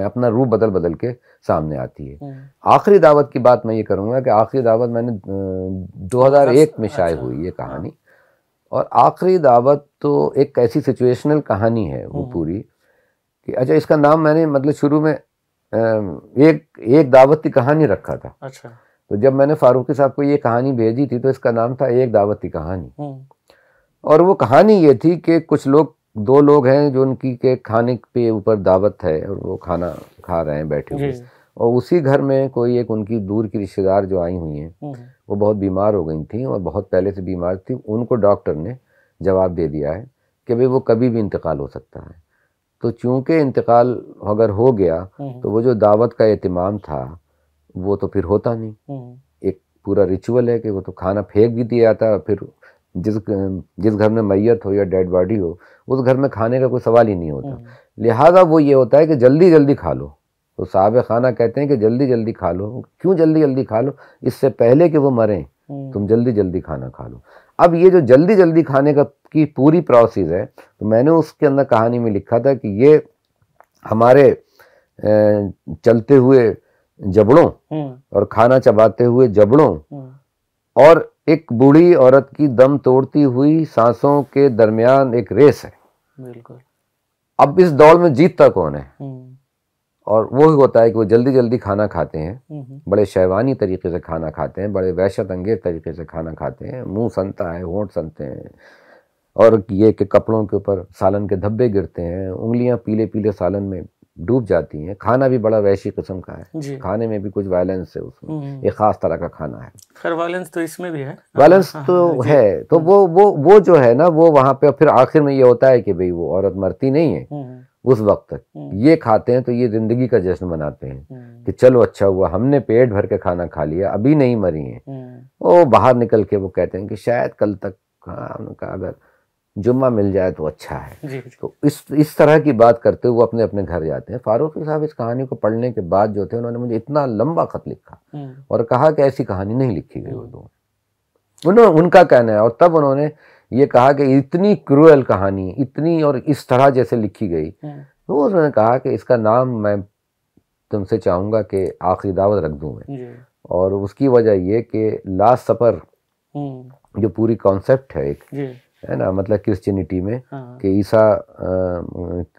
अपना रूप बदल बदल के सामने आती है हम्म। आखिरी दावत की बात मैं ये करूँगा कि आखिरी दावत मैंने 2001 में अच्छा। शाये हुई ये कहानी हाँ। और आखिरी दावत तो एक ऐसी सिचुएशनल कहानी है वो पूरी कि अच्छा इसका नाम मैंने मतलब शुरू में एक एक दावत की कहानी रखा था अच्छा तो जब मैंने फारूकी साहब को ये कहानी भेजी थी तो इसका नाम था एक दावती कहानी हम्म। और वो कहानी ये थी कि कुछ लोग दो लोग हैं जो उनकी के खाने पे ऊपर दावत है और वो खाना खा रहे हैं बैठे हुए और उसी घर में कोई एक उनकी दूर की रिश्तेदार जो आई हुई हैं हम्म। वो बहुत बीमार हो गई थी और बहुत पहले से बीमार थी उनको डॉक्टर ने जवाब दे दिया है कि भाई वो कभी भी इंतकाल हो सकता है तो चूंकि इंतकाल अगर हो गया हम्म। तो वो जो दावत का अहतमाम था वो तो फिर होता नहीं हम्म। एक पूरा रिचुअल है कि वो तो खाना फेंक भी दिया जाता है फिर जिस जिस घर में मैयत हो या डेड बॉडी हो उस घर में खाने का कोई सवाल ही नहीं होता हम्म। लिहाजा वो ये होता है कि जल्दी जल्दी खा लो तो साहब खाना कहते हैं कि जल्दी जल्दी खा लो क्यों जल्दी जल्दी खा लो इससे पहले कि वो मरें हम्म। तुम जल्दी जल्दी खाना खा लो अब ये जो जल्दी जल्दी खाने का की पूरी प्रोसेस है तो मैंने उसके अंदर कहानी में लिखा था कि ये हमारे चलते हुए जबड़ों हाँ। और खाना चबाते हुए जबड़ों हाँ। और एक बूढ़ी औरत की दम तोड़ती हुई सांसों के दरमियान एक रेस है बिल्कुल अब इस दौड़ में जीतता कौन है हाँ। और वो ही होता है कि वो जल्दी जल्दी खाना खाते हैं बड़े शैवानी तरीके से खाना खाते हैं बड़े वहशत अंगेज तरीके से खाना खाते हैं मुंह सनता है होंठ सनते हैं और ये कि कपड़ों के ऊपर सालन के धब्बे गिरते हैं उंगलियां पीले पीले सालन में डूब जाती हैं खाना भी बड़ा वैशी किस्म का है खाने में भी कुछ वायलेंस है उसमें एक हम्म। खास तरह का खाना है खैर वायलेंस तो इसमें भी है वायलेंस हाँ, तो हाँ, हाँ, है तो वो वो वो जो है ना वो वहाँ पे फिर आखिर में ये होता है कि भाई वो औरत मरती नहीं है हम्म। उस वक्त तक हम्म। ये खाते हैं तो ये जिंदगी का जश्न मनाते हैं कि चलो अच्छा हुआ हमने पेट भर के खाना खा लिया अभी नहीं मरी है वो बाहर निकल के वो कहते हैं कि शायद कल तक हाँ उनका अगर जुम्मा मिल जाए तो अच्छा है तो इस इस तरह की बात करते हुए अपने अपने घर जाते हैं फारूक साहब इस कहानी को पढ़ने के बाद जो थे उन्होंने मुझे इतना लंबा खत लिखा हम्म। और कहा कि ऐसी कहानी नहीं लिखी गई हम्म। उर्दू में उन्होंने उनका कहना है और तब उन्होंने ये कहा कि इतनी क्रूअल कहानी इतनी और इस तरह जैसे लिखी गई हम्म। तो उन्होंने कहा कि इसका नाम मैं तुमसे चाहूँगा कि आखिरी दावत रख दूँ मैं और उसकी वजह ये कि लास्ट सफ़र जो पूरी कॉन्सेप्ट है एक है ना मतलब क्रिश्चियनिटी में हाँ। कि ईसा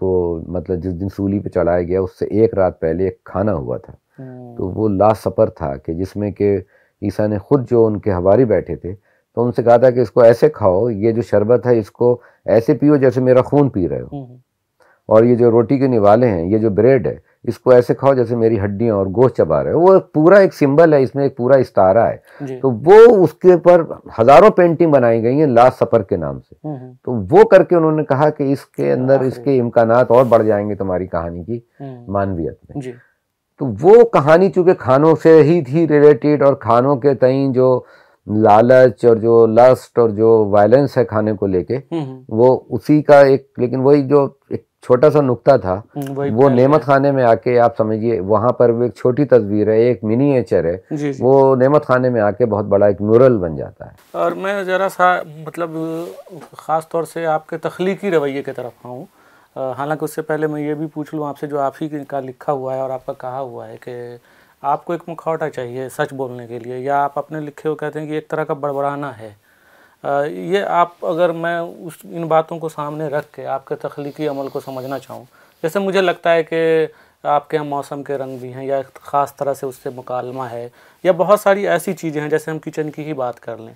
को मतलब जिस दिन सूली पे चढ़ाया गया उससे एक रात पहले एक खाना हुआ था हाँ। तो वो लास्ट सफर था कि जिसमें कि ईसा ने खुद जो उनके हवारी बैठे थे तो उनसे कहा था कि इसको ऐसे खाओ ये जो शरबत है इसको ऐसे पियो जैसे मेरा खून पी रहे हो हम्म। और ये जो रोटी के निवाले हैं ये जो ब्रेड है इसको ऐसे खाओ जैसे मेरी हड्डियां और गोश्त चबा रहे हो वो पूरा एक सिंबल है इसमें एक पूरा इस्तारा है तो वो उसके ऊपर हज़ारों पेंटिंग बनाई गई हैं लास्ट सफ़र के नाम से हम्म, हम्म। तो वो करके उन्होंने कहा कि इसके अंदर इसके इम्कान और बढ़ जाएंगे तुम्हारी कहानी की हम्म। मानवीय में तो वो कहानी चूंकि खानों से ही थी रिलेटेड और खानों के तई जो लालच और जो लस्ट और जो वायलेंस है खाने को लेके वो उसी का एक लेकिन वही जो एक छोटा सा नुक्ता था हम्म, वो नेमत खाने में आके आप समझिए वहाँ पर वो एक छोटी तस्वीर है एक मिनीचर है जी, जी। वो नेमत खाने में आके बहुत बड़ा एक म्यूरल बन जाता है और मैं ज़रा सा मतलब ख़ास तौर से आपके तख्लीकी रवैये की तरफ आऊँ हालांकि उससे पहले मैं ये भी पूछ लूँ आपसे जो आप ही का लिखा हुआ है और आपका कहा हुआ है कि आपको एक मुखौटा चाहिए सच बोलने के लिए या आप अपने लिखे हुए कहते हैं कि एक तरह का बड़बड़ाना है ये आप अगर मैं उस इन बातों को सामने रख के आपके तख्लीकी अमल को समझना चाहूँ जैसे मुझे लगता है कि आपके यहाँ मौसम के रंग भी हैं या ख़ास तरह से उससे मुकालमा है या बहुत सारी ऐसी चीज़ें हैं जैसे हम किचन की ही बात कर लें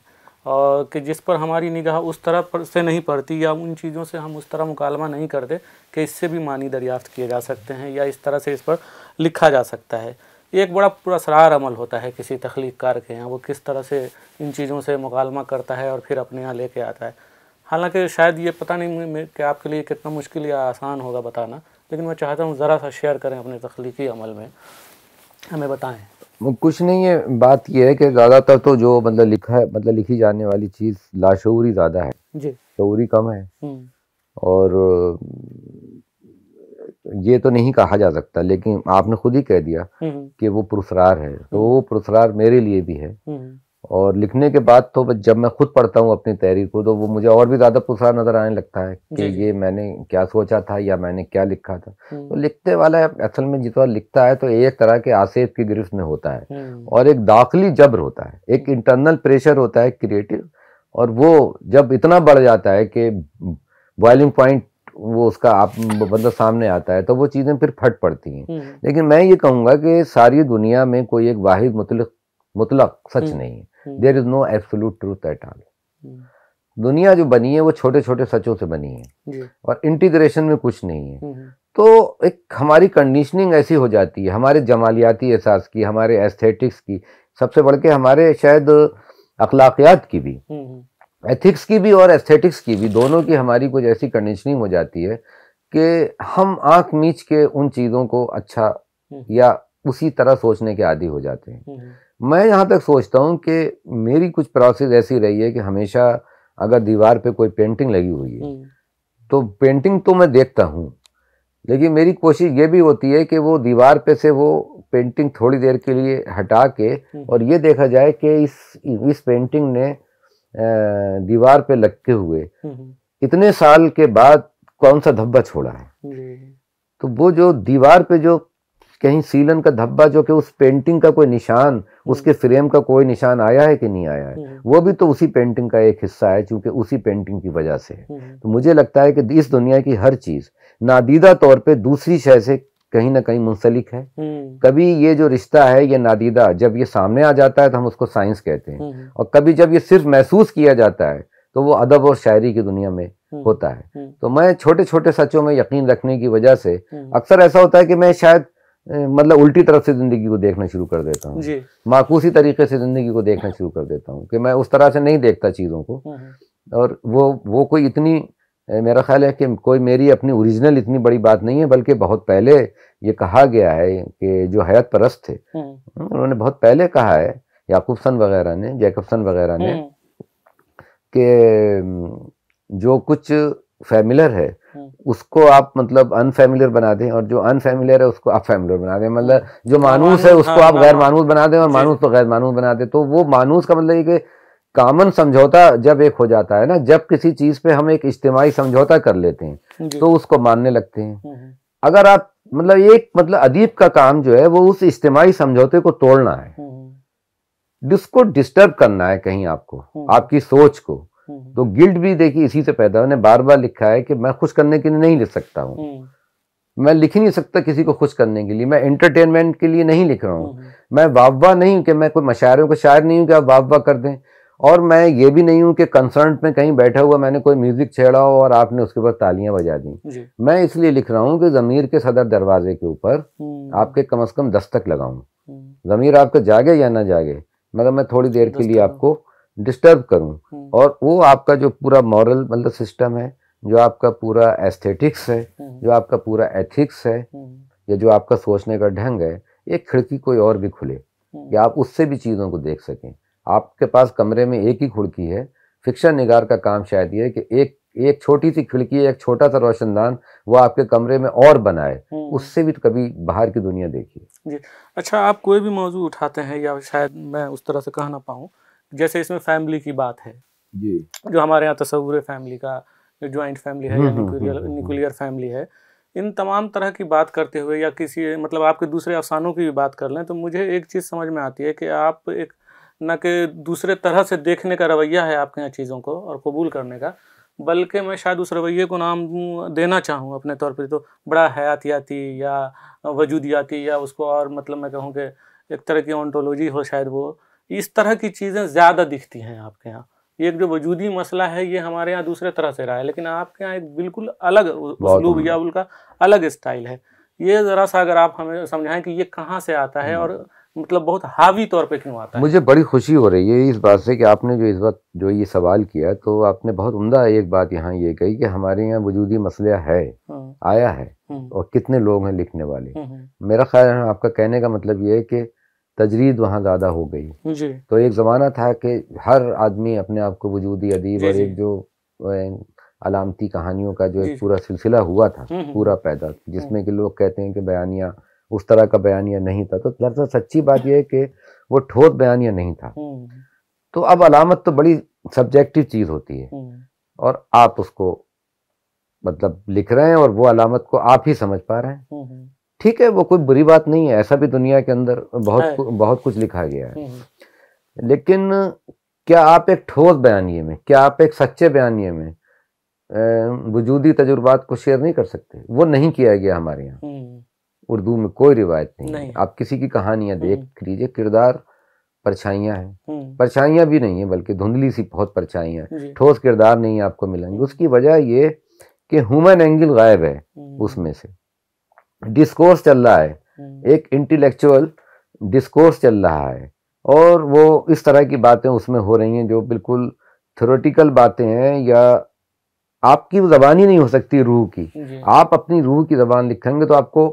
और कि जिस पर हमारी निगाह उस तरह पर से नहीं पड़ती या उन चीज़ों से हम उस तरह मुकालमा नहीं करते कि इससे भी मानी दरियाफ्त किए जा सकते हैं या इस तरह से इस पर लिखा जा सकता है ये एक बड़ा पूरा सरार अमल होता है किसी तख्लीकार के यहाँ वो किस तरह से इन चीज़ों से मुकालमा करता है और फिर अपने यहाँ लेके आता है हालांकि शायद ये पता नहीं कि आपके लिए कितना मुश्किल या आसान होगा बताना लेकिन मैं चाहता हूँ ज़रा सा शेयर करें अपने तख्लीकी अमल में हमें बताएं कुछ नहीं है बात यह है कि ज़्यादातर तो जो मतलब लिखा है मतलब लिखी जाने वाली चीज़ लाशूरी ज़्यादा है जी शूरी कम है हम्म। और ये तो नहीं कहा जा सकता लेकिन आपने खुद ही कह दिया हम्म। कि वो पुरस्कार है तो हम्म। वो पुरस्कार मेरे लिए भी है हम्म। और लिखने के बाद तो जब मैं खुद पढ़ता हूँ अपनी तहरीर को तो वो मुझे और भी ज़्यादा पुरस्कार नज़र आने लगता है कि ये मैंने क्या सोचा था या मैंने क्या लिखा था तो लिखते वाला असल में जितना लिखता है तो एक तरह के आसेफ़ की गिरफ्त में होता है और एक दाखिली जबर होता है एक इंटरनल प्रेशर होता है क्रिएटिव और वो जब इतना बढ़ जाता है कि बॉइलिंग पॉइंट वो उसका आप बंदा सामने आता है तो वो चीज़ें फिर फट पड़ती हैं हम्म। लेकिन मैं ये कहूँगा कि सारी दुनिया में कोई एक वाहिद मुतलक मुतलक सच हम्म। नहीं है there is no absolute truth at all दुनिया जो बनी है वो छोटे छोटे सचों से बनी है और इंटीग्रेशन में कुछ नहीं है हम्म। तो एक हमारी कंडीशनिंग ऐसी हो जाती है हमारे जमालियाती एहसास की हमारे एस्थेटिक्स की सबसे बढ़ के हमारे शायद अखलाकियात की भी एथिक्स की भी और एस्थेटिक्स की भी दोनों की हमारी कुछ ऐसी कंडीशनिंग हो जाती है कि हम आंख मीच के उन चीज़ों को अच्छा हम्म। या उसी तरह सोचने के आदि हो जाते हैं हम्म। मैं यहाँ तक सोचता हूँ कि मेरी कुछ प्रोसेस ऐसी रही है कि हमेशा अगर दीवार पे कोई पेंटिंग लगी हुई है हम्म। तो पेंटिंग तो मैं देखता हूँ लेकिन मेरी कोशिश ये भी होती है कि वो दीवार पे से वो पेंटिंग थोड़ी देर के लिए हटा के और ये देखा जाए कि इस इस पेंटिंग ने दीवार पे लटके हुए हम्म, हम्म। इतने साल के बाद कौन सा धब्बा छोड़ा है तो वो जो दीवार पे जो कहीं सीलन का धब्बा जो कि उस पेंटिंग का कोई निशान हम्म। उसके फ्रेम का कोई निशान आया है कि नहीं आया है वो भी तो उसी पेंटिंग का एक हिस्सा है चूंकि उसी पेंटिंग की वजह से है तो मुझे लगता है कि इस दुनिया की हर चीज़ नादीदा तौर पे दूसरी शय से कहीं ना कहीं मुंसलिक है हम्म। कभी ये जो रिश्ता है ये नादीदा जब ये सामने आ जाता है तो हम उसको साइंस कहते हैं हम्म। और कभी जब ये सिर्फ महसूस किया जाता है तो वो अदब और शायरी की दुनिया में हम्म। होता है तो मैं छोटे छोटे सचों में यकीन रखने की वजह से अक्सर ऐसा होता है कि मैं शायद मतलब उल्टी तरफ से ज़िंदगी को देखना शुरू कर देता हूँ माकूसी तरीके से ज़िंदगी को देखना शुरू कर देता हूँ कि मैं उस तरह से नहीं देखता चीज़ों को और वो वो कोई इतनी मेरा ख्याल है कि कोई मेरी अपनी ओरिजिनल इतनी बड़ी बात नहीं है बल्कि बहुत पहले ये कहा गया है कि जो हयात परस्त थे हम्म। हम्म, उन्होंने बहुत पहले कहा है याकूबसन वगैरह ने जैकबसन वगैरह ने हम्म। कि जो कुछ फैमिलर है उसको आप मतलब अनफेमिलियर बना दें और जो अनफेमिलियर है उसको आप फैमिलियर बना दें मतलब हाँ, जो मानूस है उसको हाँ, आप हाँ, गैर मानूस बना दें और मानूस तो गैर मानूस बना दें तो वो मानूस का मतलब ये कि कामन समझौता जब एक हो जाता है ना जब किसी चीज पे हम एक इज्तमाही समझौता कर लेते हैं तो उसको मानने लगते हैं हम्म, हम्म। अगर आप मतलब एक मतलब अदीब का काम जो है वो उस इज्तमाही समझौते को तोड़ना है हम्म, जिसको डिस्टर्ब करना है कहीं आपको आपकी सोच को तो गिल्ट भी देखिए इसी से पैदा मैंने बार बार लिखा है कि मैं खुश करने के लिए नहीं लिख सकता हूँ मैं लिख ही नहीं सकता किसी को खुश करने के लिए मैं एंटरटेनमेंट के लिए नहीं लिख रहा हूँ मैं वाह नहीं कि मैं कोई मशायरों का शायर नहीं हूँ कि आप वाह कर दें और मैं ये भी नहीं हूँ कि कंसर्ट में कहीं बैठा हुआ मैंने कोई म्यूज़िक छेड़ा हो और आपने उसके बाद तालियां बजा दी मैं इसलिए लिख रहा हूँ कि ज़मीर के सदर दरवाजे के ऊपर हम्म। आपके कम अज़ कम दस्तक लगाऊ हम्म। ज़मीर आपके जागे या ना जागे मगर मैं थोड़ी देर के लिए आपको डिस्टर्ब करूँ हम्म। और वो आपका जो पूरा मॉरल मतलब सिस्टम है जो आपका पूरा एस्थेटिक्स है जो आपका पूरा एथिक्स है या जो आपका सोचने का ढंग है एक खिड़की कोई और भी खुले कि आप उससे भी चीज़ों को देख सकें आपके पास कमरे में एक ही खिड़की है फिक्शन निगार का काम शायद ये कि एक एक छोटी सी खिड़की एक छोटा सा रोशनदान वो आपके कमरे में और बनाए हम्म। उससे भी तो कभी बाहर की दुनिया देखिए जी अच्छा आप कोई भी मौजूद उठाते हैं या शायद मैं उस तरह से कह ना पाऊँ जैसे इसमें फैमिली की बात है जी जो हमारे यहाँ तस्वूर फैमिली का ज्वाइंट फैमिली है न्यूक्लियर न्यूक्लियर फैमिली है इन तमाम तरह की बात करते हुए या किसी मतलब आपके दूसरे अफसानों की भी बात कर लें तो मुझे एक चीज़ समझ में आती है कि आप एक ना कि दूसरे तरह से देखने का रवैया है आपके यहाँ चीज़ों को और कबूल करने का बल्कि मैं शायद उस रवैये को नाम देना चाहूँ अपने तौर पर तो बड़ा हयातियाती या वजूदियाती या उसको और मतलब मैं कहूँ कि एक तरह की ऑन्टोलॉजी हो शायद वो इस तरह की चीज़ें ज़्यादा दिखती हैं आपके यहाँ एक जो वजूदी मसला है ये हमारे यहाँ दूसरे तरह से रहा है लेकिन आपके यहाँ एक बिल्कुल अलग उसलूब या उनका अलग स्टाइल है ये ज़रा सा अगर आप हमें समझाएं कि ये कहाँ से आता है हम्म। और मतलब बहुत हावी तौर पे क्यों आता है मुझे बड़ी खुशी हो रही है इस बात से कि आपने जो इस बात जो ये सवाल किया तो आपने बहुत उमदा एक बात यहाँ ये कही कि हमारे यहाँ वजूदी मसला है हम्म। आया है हम्म। और कितने लोग हैं लिखने वाले हम्म, मेरा ख्याल है आपका कहने का मतलब ये है कि तजरीद वहाँ ज़्यादा हो गई तो एक ज़माना था कि हर आदमी अपने आप को वजूदी अदीब और एक जो अलामती कहानियों का जो एक पूरा सिलसिला हुआ था पूरा पैदा जिसमें कि लोग कहते हैं कि बयानिया उस तरह का बयानिया नहीं था तो दरअसल सच्ची बात यह है कि वो ठोस बयानिया नहीं था हम्म। तो अब अलामत तो बड़ी सब्जेक्टिव चीज़ होती है हम्म। और आप उसको मतलब लिख रहे हैं और वो अलामत को आप ही समझ पा रहे हैं हम्म, ठीक है वो कोई बुरी बात नहीं है ऐसा भी दुनिया के अंदर बहुत हाँ। बहुत कुछ लिखा गया है लेकिन क्या आप एक ठोस बयानिए में क्या आप एक सच्चे बयानिए में वजूदी तजुर्बात को शेयर नहीं कर सकते वो नहीं किया गया हमारे यहाँ उर्दू में कोई रिवायत नहीं, नहीं। आप किसी की कहानियां देख हम्म। लीजिए किरदार परछाइयां हैं हम्म। परछाइयां भी नहीं है बल्कि धुंधली सी बहुत परछाइयां ठोस किरदार नहीं आपको मिलेंगे हम्म। उसकी वजह ये कि ह्यूमन एंगल गायब है उसमें से डिस्कोर्स चल रहा है एक इंटेलेक्चुअल डिस्कोर्स चल रहा है और वो इस तरह की बातें उसमें हो रही हैं जो बिल्कुल थ्योरेटिकल बातें हैं या आपकी जबान ही नहीं हो सकती रूह की आप अपनी रूह की जबान लिखेंगे तो आपको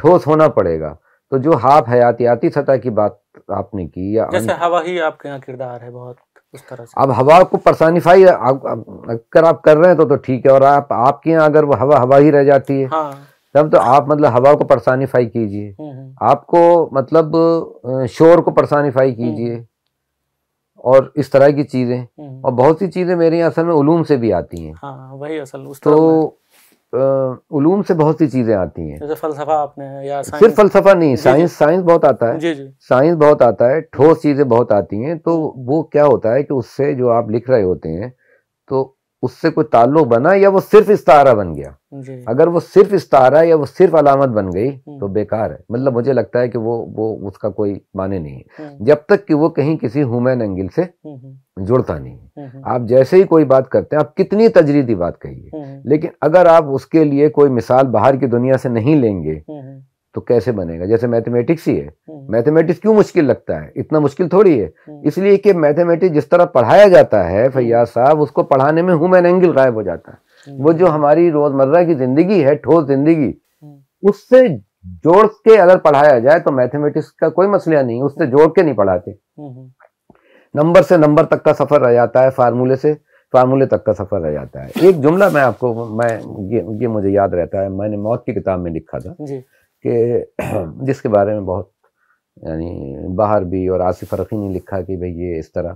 ठोस होना पड़ेगा तो जो हाफ हयातियाती सतह की बात आपने की या जैसे हवा ही आपके यहाँ किरदार है बहुत उस तरह से अब हवा को परसानिफाई अगर आप कर रहे हैं तो तो ठीक है और आप आपके यहाँ अगर वो हवा हवा ही रह जाती है हाँ। तब तो आप मतलब हवा को परसानिफाई कीजिए हम्म, हम्म। आपको मतलब शोर को परसानिफाई हम्म। कीजिए और इस तरह की चीजें और बहुत सी चीजें मेरे यहाँ असल में उलूम से भी आती हैं हाँ, वही असल उस तो उलूम से बहुत सी चीज़ें आती हैं फलसफा आपने या सिर्फ फलसफा नहीं साइंस साइंस बहुत आता है साइंस बहुत आता है ठोस चीज़ें बहुत आती हैं तो वो क्या होता है कि उससे जो आप लिख रहे होते हैं तो उससे कोई ताल्लुक बना या वो सिर्फ इस्तारा बन गया अगर वो सिर्फ इस्तारा या वो सिर्फ अलामत बन गई हम्म। तो बेकार है मतलब मुझे लगता है कि वो वो उसका कोई माने नहीं है हम्म। जब तक कि वो कहीं किसी हुमैन एंगल से हम्म, जुड़ता नहीं है आप जैसे ही कोई बात करते हैं आप कितनी तजरीदी बात कहिए लेकिन अगर आप उसके लिए कोई मिसाल बाहर की दुनिया से नहीं लेंगे तो कैसे बनेगा जैसे मैथमेटिक्स ही है मैथमेटिक्स हम्म। क्यों मुश्किल लगता है इतना मुश्किल थोड़ी है हम्म। इसलिए कि मैथमेटिक्स जिस तरह पढ़ाया जाता है हम्म। फैयाज साहब उसको पढ़ाने में ह्यूमन एंगल गायब हो जाता है वो जो हमारी रोजमर्रा की जिंदगी है ठोस जिंदगी उससे जोड़ के अगर पढ़ाया जाए तो मैथमेटिक्स का कोई मसला नहीं उससे जोड़ के नहीं पढ़ाते नंबर से नंबर तक का सफर रह जाता है फार्मूले से फार्मूले तक का सफर रह जाता है एक जुमला मैं आपको मैं ये ये मुझे याद रहता है मैंने मौत की किताब में लिखा था कि जिसके बारे में बहुत यानी बाहर भी और आसिफ रखी ने लिखा कि भाई ये इस तरह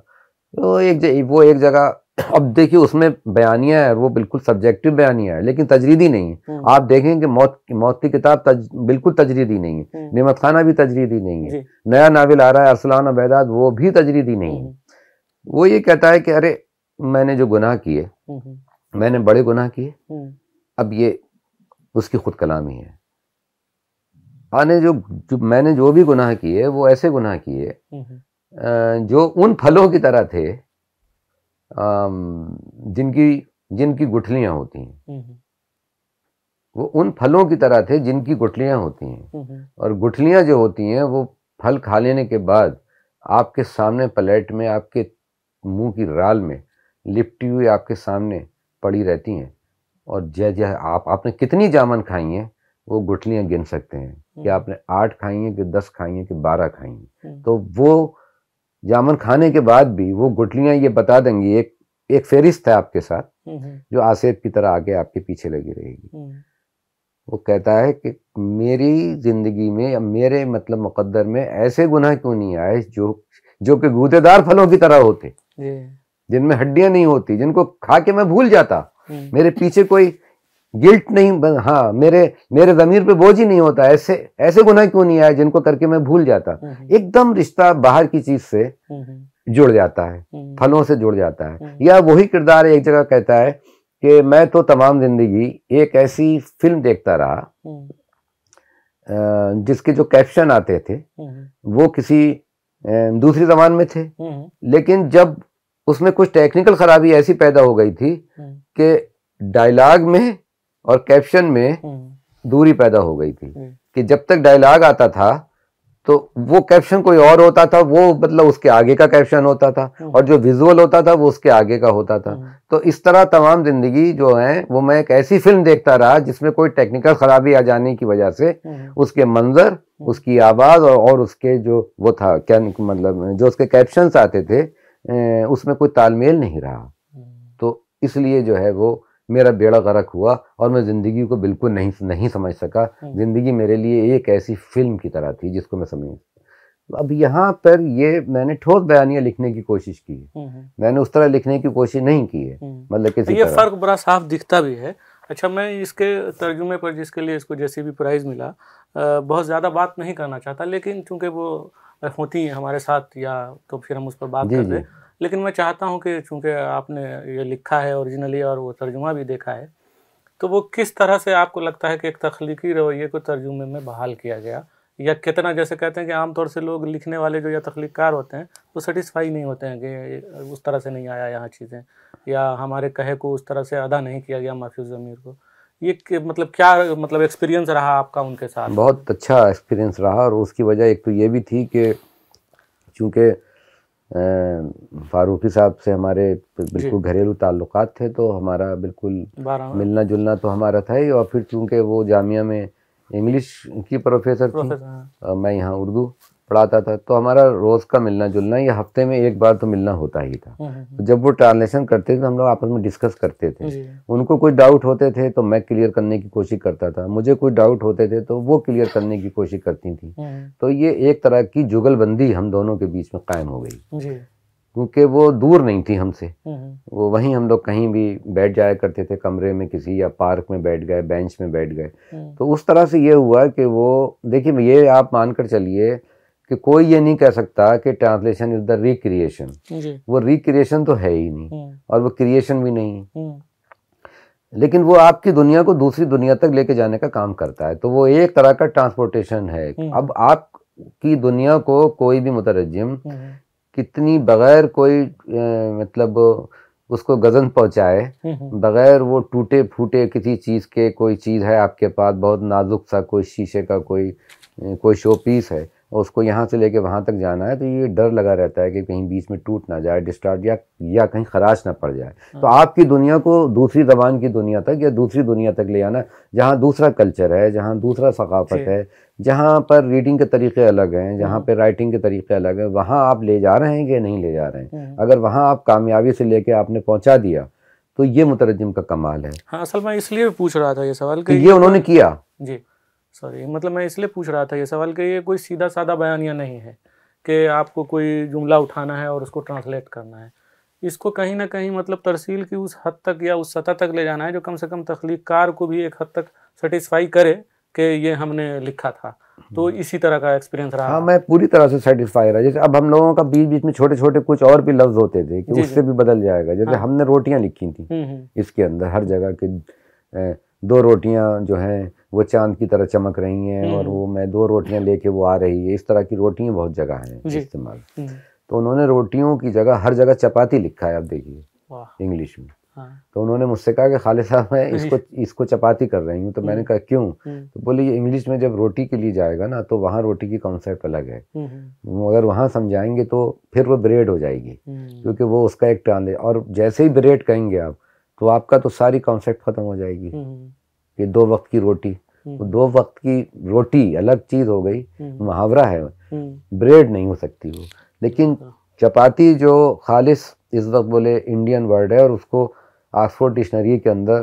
तो एक वो एक जगह अब देखिए उसमें बयानिया है वो बिल्कुल सब्जेक्टिव बयानिया है लेकिन तजरीदी नहीं है हम्म। आप देखेंगे मौत मौत की किताब तज, बिल्कुल तजरीदी नहीं है हम्म। नमत खाना भी तजरीदी नहीं है नया नावल आ रहा है अरसलान अबैदाद वो भी तजरीदी नहीं है हम्म। वो ये कहता है कि अरे मैंने जो गुनाह किए मैंने बड़े गुनाह किए अब ये उसकी खुद कलामी है आने हाँ, जो, जो मैंने जो भी गुनाह किए वो ऐसे गुनाह किए हम्म, हम्म। जो उन फलों की तरह थे जिनकी जिनकी गुठलियां होती हैं हम्म, वो उन फलों की तरह थे जिनकी गुठलियां होती हैं और गुठलियां जो होती हैं वो फल खा लेने के बाद आपके सामने प्लेट में आपके मुंह की राल में लिपटी हुई आपके सामने पड़ी रहती हैं और जय जय आप आपने कितनी जामन खाई हैं वो गुटलियाँ गिन सकते हैं कि हम्म। आपने आठ खाई हैं कि दस खाई हैं कि बारह खाई हैं हम्म। तो वो जामुन खाने के बाद भी वो गुठलियां ये बता देंगी एक एक फेरिस्त है आपके साथ हम्म, जो आसेब की तरह आगे आपके पीछे लगी रहेगी वो कहता है कि मेरी जिंदगी में मेरे मतलब मुकद्दर में ऐसे गुनाह क्यों नहीं आए जो जो कि गूदेदार फलों की तरह होते जिनमें हड्डियां नहीं होती जिनको खा के मैं भूल जाता मेरे पीछे कोई गिल्ट नहीं हाँ मेरे मेरे जमीर पे बोझ ही नहीं होता ऐसे ऐसे गुनाह क्यों नहीं आया जिनको करके मैं भूल जाता हम्म, हम्म। एकदम रिश्ता बाहर की चीज से हम्म, जुड़ जाता है फलों से जुड़ जाता है या वही किरदार एक जगह कहता है कि मैं तो तमाम जिंदगी एक ऐसी फिल्म देखता रहा जिसके जो कैप्शन आते थे वो किसी दूसरी जबान में थे लेकिन जब उसमें कुछ टेक्निकल खराबी ऐसी पैदा हो गई थी कि डायलॉग में और कैप्शन में हम्म। दूरी पैदा हो गई थी हम्म। कि जब तक डायलॉग आता था तो वो कैप्शन कोई और होता था वो मतलब उसके आगे का कैप्शन होता था हम्म। और जो विजुअल होता था वो उसके आगे का होता था तो इस तरह तमाम जिंदगी जो है वो मैं एक ऐसी फिल्म देखता रहा जिसमें कोई टेक्निकल खराबी आ जाने की वजह से उसके मंजर उसकी आवाज और, और उसके जो वो था क्या मतलब जो उसके कैप्शन आते थे उसमें कोई तालमेल नहीं रहा तो इसलिए जो है वो मेरा बेड़ा गर्क हुआ और मैं ज़िंदगी को बिल्कुल नहीं नहीं समझ सका हम्म। ज़िंदगी मेरे लिए एक ऐसी फिल्म की तरह थी जिसको मैं समझ अब यहाँ पर ये मैंने ठोस बयानियाँ लिखने की कोशिश की है हम्म, हम्म। मैंने उस तरह लिखने की कोशिश नहीं की है मतलब किसी तो ये फ़र्क बड़ा साफ दिखता भी है अच्छा मैं इसके तर्जुमे पर जिसके लिए इसको जैसे भी प्राइज़ मिला बहुत ज़्यादा बात नहीं करना चाहता लेकिन चूंकि वो होती हैं हमारे साथ या तो फिर हम उस पर बात कर रहे लेकिन मैं चाहता हूँ कि चूँकि आपने ये लिखा है ओरिजिनली और वो तर्जुमा भी देखा है तो वो किस तरह से आपको लगता है कि एक तख्लीकी रवैये को तर्जुमे में बहाल किया गया या कितना जैसे कहते हैं कि आमतौर से लोग लिखने वाले जो या तख्लीकार होते हैं वो सेटिस्फाई नहीं होते हैं कि उस तरह से नहीं आया यहाँ चीज़ें या हमारे कहे को उस तरह से अदा नहीं किया गया माफी ज़मीर को ये मतलब क्या मतलब एक्सपीरियंस रहा आपका उनके साथ बहुत अच्छा एक्सपीरियंस रहा और उसकी वजह एक तो ये भी थी कि चूँकि फारूकी साहब से हमारे बिल्कुल घरेलू ताल्लुक थे तो हमारा बिल्कुल मिलना जुलना तो हमारा था ही और फिर चूंकि वो जामिया में इंग्लिश की प्रोफेसर थी हाँ। मैं यहाँ उर्दू पढ़ाता था तो हमारा रोज़ का मिलना जुलना या हफ्ते में एक बार तो मिलना होता ही था तो जब वो ट्रांसलेशन करते थे तो हम लोग आपस में डिस्कस करते थे उनको कोई डाउट होते थे तो मैं क्लियर करने की कोशिश करता था मुझे कोई डाउट होते थे तो वो क्लियर करने की कोशिश करती थी हम्म। तो ये एक तरह की जुगलबंदी हम दोनों के बीच में कायम हो गई क्योंकि वो दूर नहीं थी हमसे वो वहीं हम लोग कहीं भी बैठ जाया करते थे कमरे में किसी या पार्क में बैठ गए बेंच में बैठ गए तो उस तरह से ये हुआ कि वो देखिए ये आप मान कर चलिए कि कोई ये नहीं कह सकता कि ट्रांसलेशन इज द रिक्रिएशन वो रिक्रिएशन तो है ही नहीं हम्म। और वो क्रिएशन भी नहीं है हम्म। लेकिन वो आपकी दुनिया को दूसरी दुनिया तक लेके जाने का काम करता है तो वो एक तरह का ट्रांसपोर्टेशन है हम्म। अब आपकी दुनिया को कोई भी मुतरजम कितनी बगैर कोई ए, मतलब उसको गजन पहुंचाए बगैर वो टूटे फूटे किसी चीज़ के कोई चीज़ है आपके पास बहुत नाजुक सा कोई शीशे का कोई कोई शो पीस है और उसको यहाँ से लेके वहाँ तक जाना है तो ये डर लगा रहता है कि कहीं बीच में टूट ना जाए डिस्टार्ट या या कहीं खराश ना पड़ जाए तो हाँ। आपकी दुनिया को दूसरी जबान की दुनिया तक या दूसरी दुनिया तक ले आना जहाँ दूसरा कल्चर है जहाँ दूसरा सकाफत है जहाँ पर रीडिंग के तरीके अलग हैं जहाँ हम्म। पर राइटिंग के तरीके अलग हैं वहाँ आप ले जा रहे हैं कि नहीं ले जा रहे हैं हम्म। अगर वहाँ आप कामयाबी से लेके आपने पहुँचा दिया तो ये मुतरजम का कमाल है हाँ असल में इसलिए पूछ रहा था ये सवाल कि ये उन्होंने किया जी सॉरी मतलब मैं इसलिए पूछ रहा था ये सवाल कि ये कोई सीधा साधा बयानिया नहीं है कि आपको कोई जुमला उठाना है और उसको ट्रांसलेट करना है इसको कहीं ना कहीं मतलब तरसील की उस हद तक या उस सतह तक ले जाना है जो कम से कम तख्लीकार को भी एक हद तक सेटिस्फाई करे कि ये हमने लिखा था तो हम्म। इसी तरह का एक्सपीरियंस रहा हाँ मैं पूरी तरह से सेटिस्फाई रहा जैसे अब हम लोगों का बीच बीच में छोटे छोटे कुछ और भी लफ्ज होते थे कि उससे भी बदल जाएगा जैसे हाँ। हमने रोटियां लिखी थी हम्म, हम्म। इसके अंदर हर जगह के दो रोटियां जो हैं वो चांद की तरह चमक रही हैं और हम्म। वो मैं दो रोटियां लेके वो आ रही है इस तरह की रोटियां बहुत जगह हैं इस्तेमाल हम्म। तो उन्होंने रोटियों की जगह हर जगह चपाती लिखा है आप देखिए इंग्लिश में हाँ। तो उन्होंने मुझसे कहा कि खालिद साहब मैं इसको इसको चपाती कर रही हूँ तो मैंने हम्म। कहा क्यों तो बोले ये इंग्लिश में जब रोटी के लिए जाएगा ना तो वहाँ रोटी की कॉन्सेप्ट अलग है अगर वहाँ समझाएंगे तो फिर वो ब्रेड हो जाएगी क्योंकि वो उसका एक ट्रांस और जैसे ही ब्रेड कहेंगे आप तो आपका तो सारी कॉन्सेप्ट खत्म हो जाएगी हम्म, हम्म। ये दो वक्त की रोटी हम्म। वो दो वक्त की रोटी अलग चीज हो गई मुहावरा है ब्रेड नहीं हो सकती वो लेकिन हाँ। चपाती जो खालिश इस वक्त बोले इंडियन वर्ड है और उसको ऑक्सफोर्ड डिक्शनरी के अंदर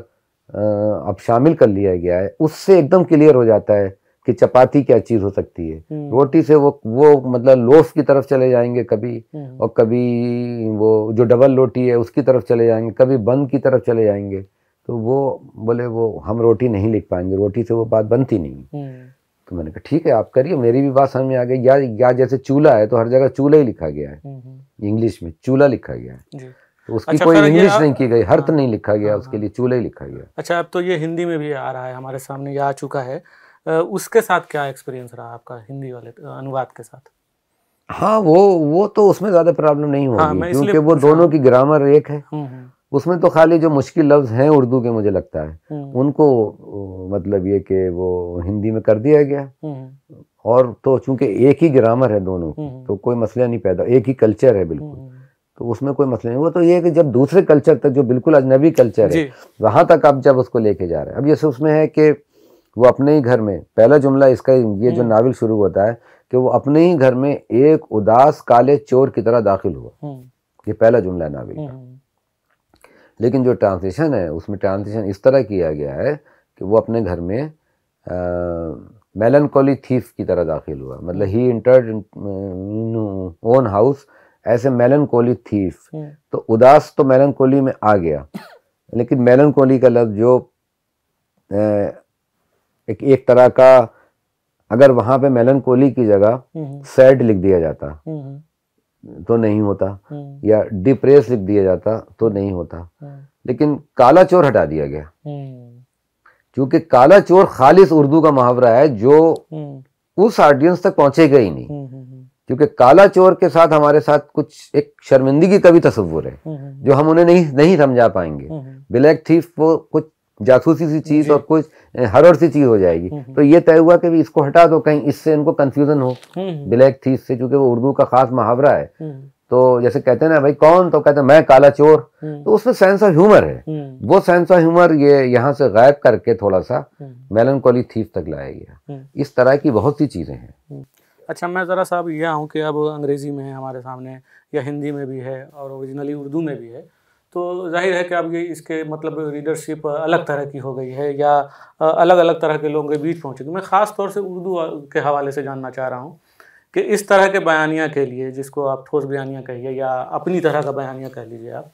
अब शामिल कर लिया गया है उससे एकदम क्लियर हो जाता है कि चपाती क्या चीज हो सकती है हम्म। रोटी से वो वो मतलब लोफ की तरफ चले जाएंगे कभी हम्म। और कभी वो जो डबल रोटी है उसकी तरफ चले जाएंगे कभी बंद की तरफ चले जाएंगे तो वो बोले वो हम रोटी नहीं लिख पाएंगे रोटी से वो बात बनती नहीं हम्म। तो मैंने कहा ठीक है आप करिए मेरी भी बात समझ में आ गई या या जैसे चूल्हा है तो हर जगह चूल्हा ही लिखा गया है इंग्लिश में चूल्हा लिखा गया है तो उसकी अच्छा, कोई इंग्लिश नहीं की गई हर्त हाँ। नहीं लिखा गया हाँ, उसके हाँ। लिए चूल्हा ही लिखा गया अच्छा अब तो ये हिंदी में भी आ रहा है हमारे सामने ये आ चुका है उसके साथ क्या एक्सपीरियंस रहा आपका हिंदी वाले अनुवाद के साथ हाँ वो वो तो उसमें ज़्यादा प्रॉब्लम नहीं हाँ, होगी हाँ, क्योंकि वो दोनों की ग्रामर एक है हम्म, हम्म। उसमें तो खाली जो मुश्किल लफ्ज़ हैं उर्दू के मुझे लगता है हम्म। उनको मतलब ये कि वो हिंदी में कर दिया गया और तो चूंकि एक ही ग्रामर है दोनों की तो कोई मसला नहीं पैदा एक ही कल्चर है बिल्कुल तो उसमें कोई मसला नहीं हुआ तो ये कि जब दूसरे कल्चर तक जो बिल्कुल अजनबी कल्चर है वहां तक आप जब उसको लेके जा रहे हैं अब ये उसमें है कि वो अपने ही घर में पहला जुमला इसका ये जो हम्म। नावल शुरू होता है कि वो अपने ही घर में एक उदास काले चोर की तरह दाखिल हुआ हम्म। ये पहला जुमला है नावल का हम्म। लेकिन जो ट्रांसलेशन है उसमें ट्रांसलेशन इस तरह किया गया है कि वो अपने घर में मेलनकोली थीफ की तरह दाखिल हुआ मतलब ही इंटर्ड ओन हाउस ऐसे मेलनकोली थीफ तो उदास तो मेलनकोली में आ गया लेकिन मेलनकोली का लफ्ज़ जो एक एक तरह का अगर वहां पे मेलन कोली की जगह हम्म, हम्म। सैड लिख दिया जाता हम्म, तो नहीं होता या डिप्रेस लिख दिया जाता तो नहीं होता लेकिन काला चोर हटा दिया गया क्योंकि काला चोर खालिस उर्दू का मुहावरा है जो उस ऑडियंस तक पहुंचेगा ही नहीं क्योंकि काला चोर के साथ हमारे साथ कुछ एक शर्मिंदगी का भी तस्वुर है जो हम उन्हें नहीं नहीं समझा पाएंगे ब्लैक थीफ वो कुछ जासूसी सी चीज़ और कुछ हरड़ सी चीज़ हो जाएगी हम्म, हम्म। तो ये तय हुआ कि इसको हटा दो कहीं इससे इनको कंफ्यूजन हो ब्लैक हम्म, थी से क्योंकि वो उर्दू का खास मुहावरा है तो जैसे कहते हैं ना भाई कौन तो कहते हैं मैं काला चोर तो उसमें सेंस ऑफ ह्यूमर है वो सेंस ऑफ ह्यूमर ये यहाँ से गायब करके थोड़ा सा मेलनकोली थीफ तक लाया गया इस तरह की बहुत सी चीज़ें हैं अच्छा मैं ज़रा साहब यह हूँ कि अब अंग्रेज़ी में हमारे सामने या हिंदी में भी है और ओरिजिनली उर्दू में भी है तो जाहिर है कि अब ये इसके मतलब रीडरशिप अलग तरह की हो गई है या अलग अलग तरह के लोगों के बीच पहुँचेगी तो मैं ख़ास तौर से उर्दू के हवाले से जानना चाह रहा हूँ कि इस तरह के बयानियाँ के लिए जिसको आप ठोस बयानियाँ कहिए या अपनी तरह का बयानियाँ कह लीजिए आप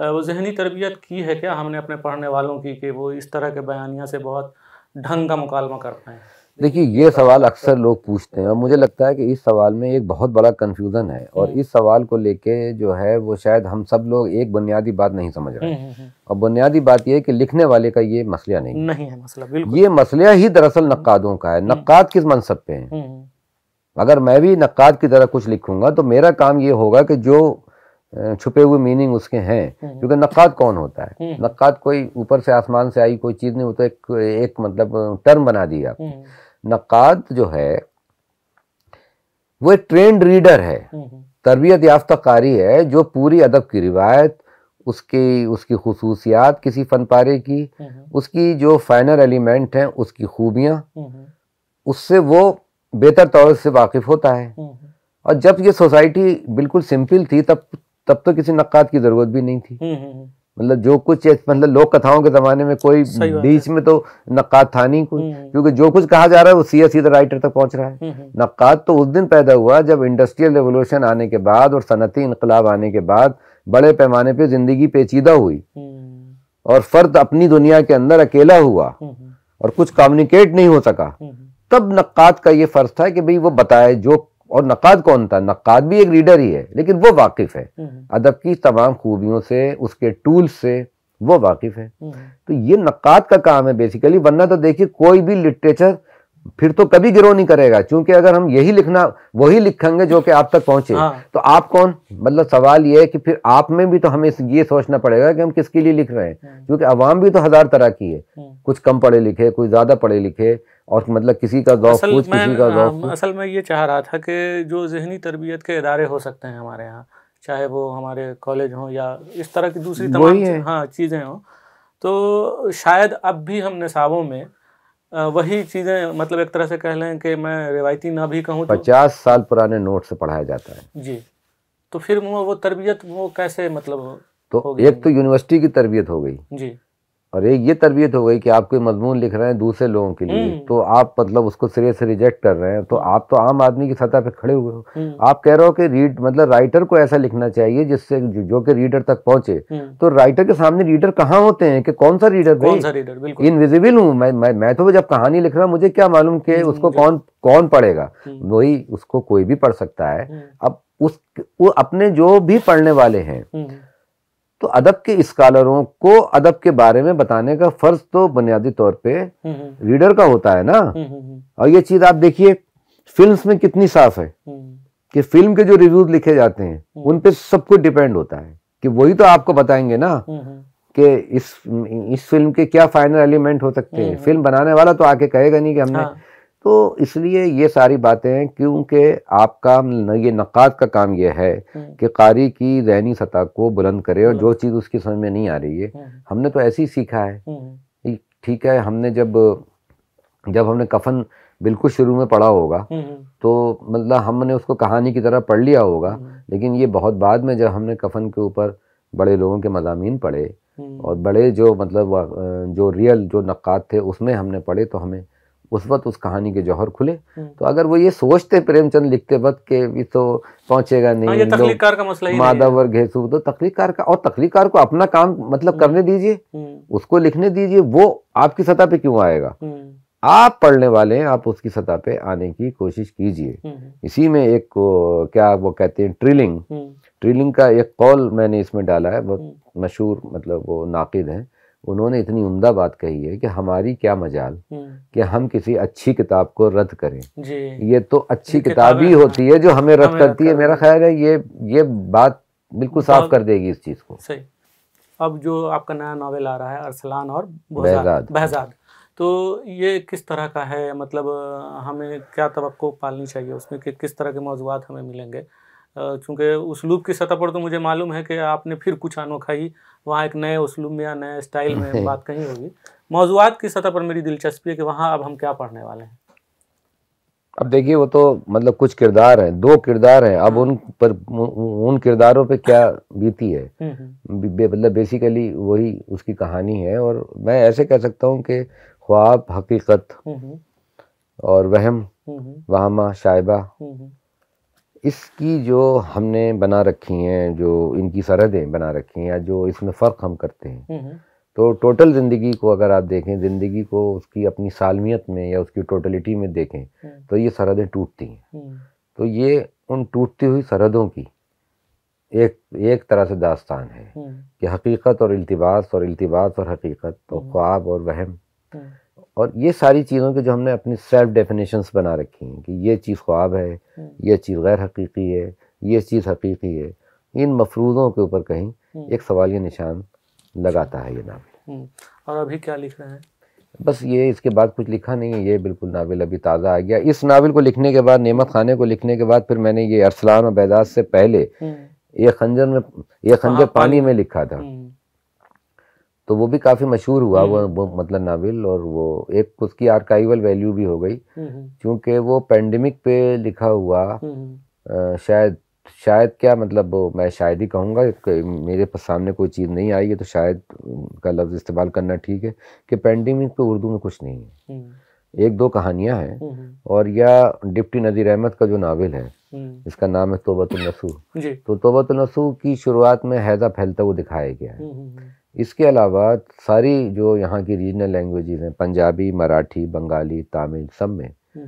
वो जहनी तरबियत की है क्या हमने अपने पढ़ने वालों की कि वो इस तरह के बयानियाँ से बहुत ढंग का मुकालमा कर पाएँ देखिए ये सवाल अक्सर लोग पूछते हैं और मुझे लगता है कि इस सवाल में एक बहुत बड़ा कन्फ्यूज़न है और हम्म। इस सवाल को लेके जो है वो शायद हम सब लोग एक बुनियादी बात नहीं समझ रहे हम्म, हम्म, और बुनियादी बात यह है कि लिखने वाले का ये मसला नहीं नहीं है मसला बिल्कुल ये मसला ही दरअसल नक्कादों का है नक्काद किस मनसब पे है अगर मैं भी नक्काद की तरह कुछ लिखूंगा तो मेरा काम ये होगा कि जो छुपे हुए मीनिंग उसके हैं क्योंकि नक्काद कौन होता है नक्काद कोई ऊपर से आसमान से आई कोई चीज़ नहीं होता तो एक, एक मतलब टर्म बना दिया नक़ाद जो है वो एक ट्रेंड रीडर है हम्म, हम्म। तरबियत याफ्ता कारी है जो पूरी अदब की रिवायत उसकी उसकी खसूसियात किसी फन पारे की हम्म, उसकी जो फाइनल एलिमेंट हैं उसकी खूबियाँ उससे वो बेहतर तौर से वाकिफ़ होता है और जब ये सोसाइटी बिल्कुल सिंपल थी तब तब तो किसी नक़ाद की ज़रूरत भी नहीं थी मतलब जो कुछ मतलब लोक कथाओं के जमाने में कोई बीच में तो नक्का था नहीं कोई हम्म। क्योंकि जो कुछ कहा जा रहा है वो सीधा सीधा राइटर तक पहुंच रहा है हम्म, हम्म। नक्का तो उस दिन पैदा हुआ जब इंडस्ट्रियल रेवोल्यूशन आने के बाद और सनती इनकलाब आने के बाद बड़े पैमाने पे जिंदगी पेचीदा हुई और फर्द अपनी दुनिया के अंदर अकेला हुआ और कुछ कम्युनिकेट नहीं हो सका तब नक्का का ये फर्ज था कि भाई वो बताए जो और नक़ाद कौन था नक़ाद भी एक रीडर ही है लेकिन वो वाकिफ़ है हम्म। अदब की तमाम खूबियों से उसके टूल से वो वाकिफ़ है हम्म। तो ये नक़ाद का काम है बेसिकली वरना तो देखिए कोई भी लिटरेचर फिर तो कभी गिरो नहीं करेगा क्योंकि अगर हम यही लिखना वही लिखेंगे जो कि आप तक पहुंचे हाँ। तो आप कौन मतलब सवाल ये है कि फिर आप में भी तो हमें ये सोचना पड़ेगा कि हम किसके लिए लिख रहे हैं हाँ। क्योंकि अवाम भी तो हजार तरह की है हाँ। कुछ कम पढ़े लिखे कुछ ज्यादा पढ़े लिखे और मतलब किसी का गौ कुछ किसी का गौ हाँ, असल में ये चाह रहा था कि जो जहनी तरबियत के इदारे हो सकते हैं हमारे यहाँ चाहे वो हमारे कॉलेज हों या इस तरह की दूसरी तमाम हाँ चीज़ें हों तो शायद अब भी हम निसाबों में वही चीज़ें मतलब एक तरह से कह लें कि मैं रिवायती ना भी कहूँ तो, पचास साल पुराने नोट से पढ़ाया जाता है जी तो फिर वो वो तरबियत वो कैसे मतलब तो एक तो यूनिवर्सिटी की तरबियत हो गई जी और एक ये तरबियत हो गई कि आप कोई मजमून लिख रहे हैं दूसरे लोगों के लिए हम्म। तो आप मतलब उसको सिरे से रिजेक्ट कर रहे हैं तो हम्म। आप तो आम आदमी की सतह पे खड़े हुए हो हम्म। आप कह रहे हो कि रीड मतलब राइटर को ऐसा लिखना चाहिए जिससे जो कि रीडर तक पहुंचे तो राइटर के सामने रीडर कहाँ होते हैं कि कौन सा रीडर कौन सा रीडर इनविजिबल हूँ मैं, मैं मैं तो जब कहानी लिख रहा हूँ मुझे क्या मालूम कि उसको कौन कौन पढ़ेगा वही उसको कोई भी पढ़ सकता है अब उस अपने जो भी पढ़ने वाले हैं तो अदब के स्कॉलरों को अदब के बारे में बताने का फर्ज तो बुनियादी तौर पे हम्म, हम्म। रीडर का होता है ना हम्म, और ये चीज आप देखिए फिल्म्स में कितनी साफ है कि फिल्म के जो रिव्यूज लिखे जाते हैं उन पे सब कुछ डिपेंड होता है कि वही तो आपको बताएंगे ना कि इस इस फिल्म के क्या फाइनल एलिमेंट हो सकते हैं फिल्म बनाने वाला तो आके कहेगा नहीं कि हमने हाँ। तो इसलिए ये सारी बातें हैं क्योंकि आपका ये नक़ाद का काम यह है हम्म। कि कारी की जहनी सतह को बुलंद करे और जो हम्म। चीज़ उसकी समझ में नहीं आ रही है हम्म। हमने तो ऐसे ही सीखा है ठीक है हमने जब जब हमने कफन बिल्कुल शुरू में पढ़ा होगा तो मतलब हमने उसको कहानी की तरह पढ़ लिया होगा लेकिन ये बहुत बाद में जब हमने कफन के ऊपर बड़े लोगों के मजामी पढ़े और बड़े जो मतलब जो रियल जो नक़ात थे उसमें हमने पढ़े तो हमें उस वक्त उस कहानी के जौहर खुले हम्म। तो अगर वो ये सोचते प्रेमचंद लिखते वक्त के भी तो पहुंचेगा नहीं हाँ, ये का मसला माधव और घेसू तो तकलीकार का और तकलीकार को अपना काम मतलब हम्म। करने दीजिए हम्म। उसको लिखने दीजिए वो आपकी सतह पे क्यों आएगा आप पढ़ने वाले हैं आप उसकी सतह पे आने की कोशिश कीजिए इसी में एक क्या वो कहते हैं ट्रिलिंग ट्रिलिंग का एक कॉल मैंने इसमें डाला है बहुत मशहूर मतलब वो नाकिद है उन्होंने इतनी उम्दा बात कही है कि हमारी क्या मजाल हम्म। कि हम किसी अच्छी किताब को रद्द करें ये तो अच्छी किताब ही होती है जो हमें रद्द करती है मेरा ख्याल है ये ये बात बिल्कुल साफ कर देगी इस चीज़ को अब जो आपका नया नावल आ रहा है अरसलान और बहजाद बहजाद तो ये किस तरह का है मतलब हमें क्या तो पालनी चाहिए उसमें कि किस तरह के मौजूद हमें मिलेंगे उस उसलूब की सतह पर तो मुझे मालूम है कि आपने फिर कुछ अनोखा ही वहाँ एक नए उसलूम या नए स्टाइल में बात कहीं होगी मौजूद की सतह पर मेरी दिलचस्पी है कि वहाँ अब हम क्या पढ़ने वाले हैं अब देखिए वो तो मतलब कुछ किरदार हैं दो किरदार हैं अब हाँ। उन पर उन किरदारों पे क्या बीती है हम्म, हम्म। मतलब बे, बेसिकली वही उसकी कहानी है और मैं ऐसे कह सकता हूँ कि ख्वाब हकीकत हम्म, और वहम वहामा शायबा इसकी जो हमने बना रखी हैं जो इनकी सरहदें बना रखी हैं या जो इसमें फ़र्क हम करते हैं हम्म, हम्म। तो टोटल ज़िंदगी को अगर आप देखें ज़िंदगी को उसकी अपनी सालमियत में या उसकी टोटलिटी में देखें हम्म। तो ये सरहदें टूटती हैं तो ये उन टूटती हुई सरहदों की एक एक तरह से दास्तान है कि हकीकत और अल्तबास और अल्तबास और हकीकत तो ख्वाब और वहम और ये सारी चीज़ों के जो हमने अपनी सेल्फ डेफिनेशंस बना रखी हैं कि ये चीज़ ख्वाब है हम्म। ये चीज़ गैर हकीकी है ये चीज़ हकीकी है इन मफरूज़ों के ऊपर कहीं हम्म। एक सवाल सवालिया निशान लगाता है ये नावल हम्म। और अभी क्या लिख रहे हैं बस ये इसके बाद कुछ लिखा नहीं है ये बिल्कुल नावल अभी ताज़ा आ गया इस नावल को लिखने के बाद नेमत खाने को लिखने के बाद फिर मैंने ये अरसलान और बैदाज से पहले ये खंजर में ये खंजर पानी में लिखा था तो वो भी काफ़ी मशहूर हुआ वो, हम्म। वो मतलब नावल और वो एक उसकी आर्काइवल वैल्यू भी हो गई हम्म, हम्म। क्योंकि वो पेंडेमिक पे लिखा हुआ आ, शायद शायद क्या मतलब मैं शायद ही कहूँगा मेरे सामने कोई चीज़ नहीं आई है तो शायद का लफ्ज़ इस्तेमाल करना ठीक है कि पेंडेमिक पे उर्दू में कुछ नहीं है एक दो कहानियाँ हैं और या डिप्टी नदी अहमद का जो नावल है इसका नाम है तोबतुलनसू तो तोबतुलनसू की शुरुआत में हैजा फैलता हुआ दिखाया गया है इसके अलावा सारी जो यहाँ की रीजनल लैंग्वेज़ हैं पंजाबी मराठी बंगाली तमिल सब में हम्म,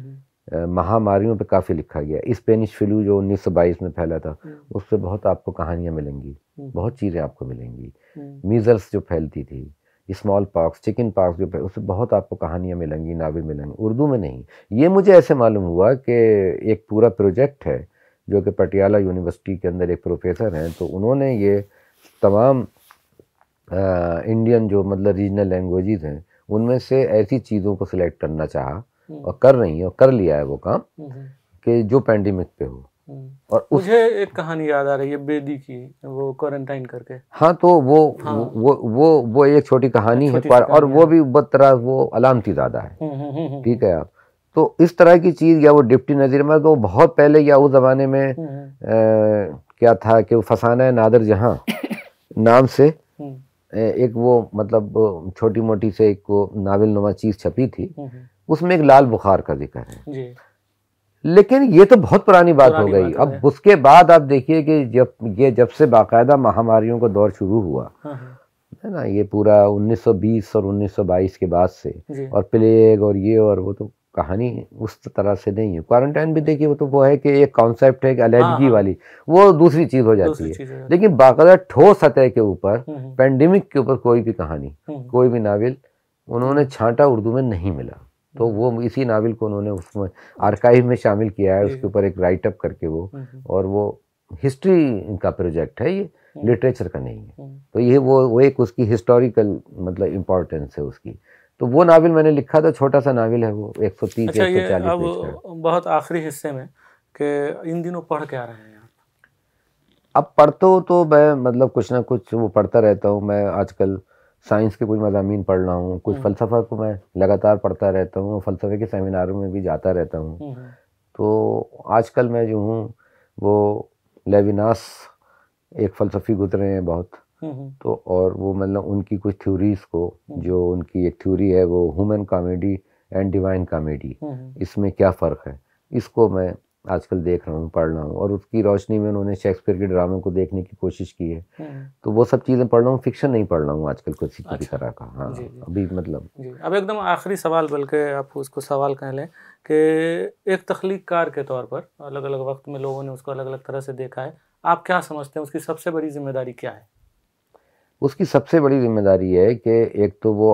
हम्म। महामारियों पे काफ़ी लिखा गया स्पेनिश फ्लू जो उन्नीस सौ बाईस में फैला था हम्म। उससे बहुत आपको कहानियाँ मिलेंगी बहुत चीज़ें आपको मिलेंगी मीज़ल्स जो फैलती थी स्मॉल पॉक्स चिकन पॉक्स जो उससे बहुत आपको कहानियाँ मिलेंगी नावे मिलेंगी उर्दू में नहीं ये मुझे ऐसे मालूम हुआ कि एक पूरा प्रोजेक्ट है जो कि पटियाला यूनिवर्सिटी के अंदर एक प्रोफेसर हैं तो उन्होंने ये तमाम इंडियन जो मतलब रीजनल लैंग्वेज हैं उनमें से ऐसी चीज़ों को सिलेक्ट करना चाहा हम्म। और कर रही है और कर लिया है वो काम हम्म, हम्म। कि जो पेंडेमिक पे हो और उस... मुझे एक कहानी याद आ रही है बेदी की वो क्वारंटाइन करके हाँ तो वो हाँ। वो वो वो एक छोटी कहानी है कहानी और वो भी तरह वो अलामती ज्यादा है ठीक है आप तो इस तरह की चीज़ या वो डिप्टी नज़ीर में तो बहुत पहले या उस ज़माने में आ, क्या था कि वो फसाना है नादर जहाँ नाम से एक वो मतलब छोटी मोटी से एक वो नावल नुमा चीज़ छपी थी हम्म, हम्म। उसमें एक लाल बुखार का जिक्र है लेकिन ये तो बहुत पुरानी बात पुरानी हो गई अब उसके बाद आप देखिए कि जब ये जब से बाकायदा महामारियों का दौर शुरू हुआ हाँ, हाँ। है ना ये पूरा 1920 और 1922 के बाद से और प्लेग और ये और वो तो कहानी उस तरह से नहीं है क्वारंटाइन भी देखिए वो तो वो है कि एक कॉन्सेप्ट है एलर्जी हाँ, हाँ। वाली वो दूसरी चीज हो जाती है, है। लेकिन बाकायदा ठोस सतह के ऊपर पेंडेमिक हम्म, हम्म। के ऊपर कोई भी कहानी हम्म, कोई भी नावल उन्होंने छांटा उर्दू में नहीं मिला तो वो इसी नावल को उन्होंने उसमें आर्काइव में शामिल किया है उसके ऊपर एक राइटअप करके वो और वो हिस्ट्री का प्रोजेक्ट है ये लिटरेचर का नहीं है तो ये वो वो एक उसकी हिस्टोरिकल मतलब इम्पोर्टेंस है उसकी तो वो नावल मैंने लिखा था छोटा सा नावल है वो एक सौ तीस अच्छा, एक सौ अब बहुत आखिरी हिस्से में कि इन दिनों पढ़ के आ रहे हैं अब पढ़ते हो तो मैं मतलब कुछ ना कुछ वो पढ़ता रहता हूँ मैं आजकल साइंस के कुछ मजामी पढ़ रहा हूँ कुछ हम्म। फ़लसफ़ा को मैं लगातार पढ़ता रहता हूँ फ़लसफ़े के सेमिनारों में भी जाता रहता हूँ हम्म, हम्म। तो आजकल मैं जो हूँ वो लेविनास एक फ़लसफ़ी गुजरे हैं बहुत हम्म, हम्म। तो और वो मतलब उनकी कुछ थ्योरीज को हम्म। जो उनकी एक थ्योरी है वो Human Comedy and Divine Comedy इसमें क्या फ़र्क है इसको मैं आजकल देख रहा हूँ पढ़ रहा हूँ और उसकी रोशनी में उन्होंने शेक्सपियर के ड्रामे को देखने की कोशिश की है तो वो सब चीज़ें पढ़ रहा हूँ फिक्शन नहीं पढ़ रहा हूँ आजकल किसी अच्छा। तरह का हाँ जी, जी। अभी मतलब जी। अब एकदम आखिरी सवाल बल्कि आप उसको सवाल कह लें कि एक तख्लीकार के तौर पर अलग अलग वक्त में लोगों ने उसको अलग अलग तरह से देखा है आप क्या समझते हैं उसकी सबसे बड़ी जिम्मेदारी क्या है उसकी सबसे बड़ी जिम्मेदारी है कि एक तो वो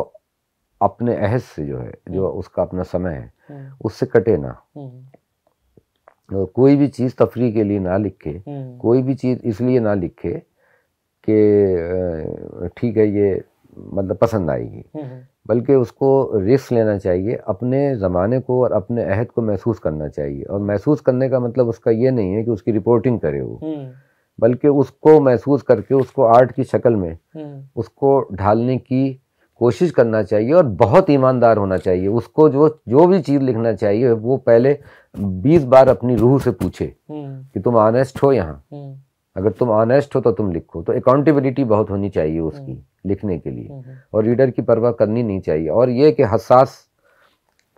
अपने अहस से जो है जो हम्म। उसका अपना समय है हम्म। उससे कटे ना हम्म। कोई भी चीज़ तफरी के लिए ना लिखे कोई भी चीज़ इसलिए ना लिखे कि ठीक है ये मतलब पसंद आएगी बल्कि उसको रिस्क लेना चाहिए अपने ज़माने को और अपने अहद को महसूस करना चाहिए और महसूस करने का मतलब उसका ये नहीं है कि उसकी रिपोर्टिंग करे वो बल्कि उसको महसूस करके उसको आर्ट की शक्ल में हम्म। उसको ढालने की कोशिश करना चाहिए और बहुत ईमानदार होना चाहिए उसको जो जो भी चीज़ लिखना चाहिए वो पहले बीस बार अपनी रूह से पूछे हम्म। कि तुम ऑनेस्ट हो यहाँ हम्म। अगर तुम ऑनेस्ट हो तो तुम लिखो तो अकाउंटेबिलिटी बहुत होनी चाहिए उसकी लिखने के लिए और रीडर की परवाह करनी नहीं चाहिए और ये कि हसास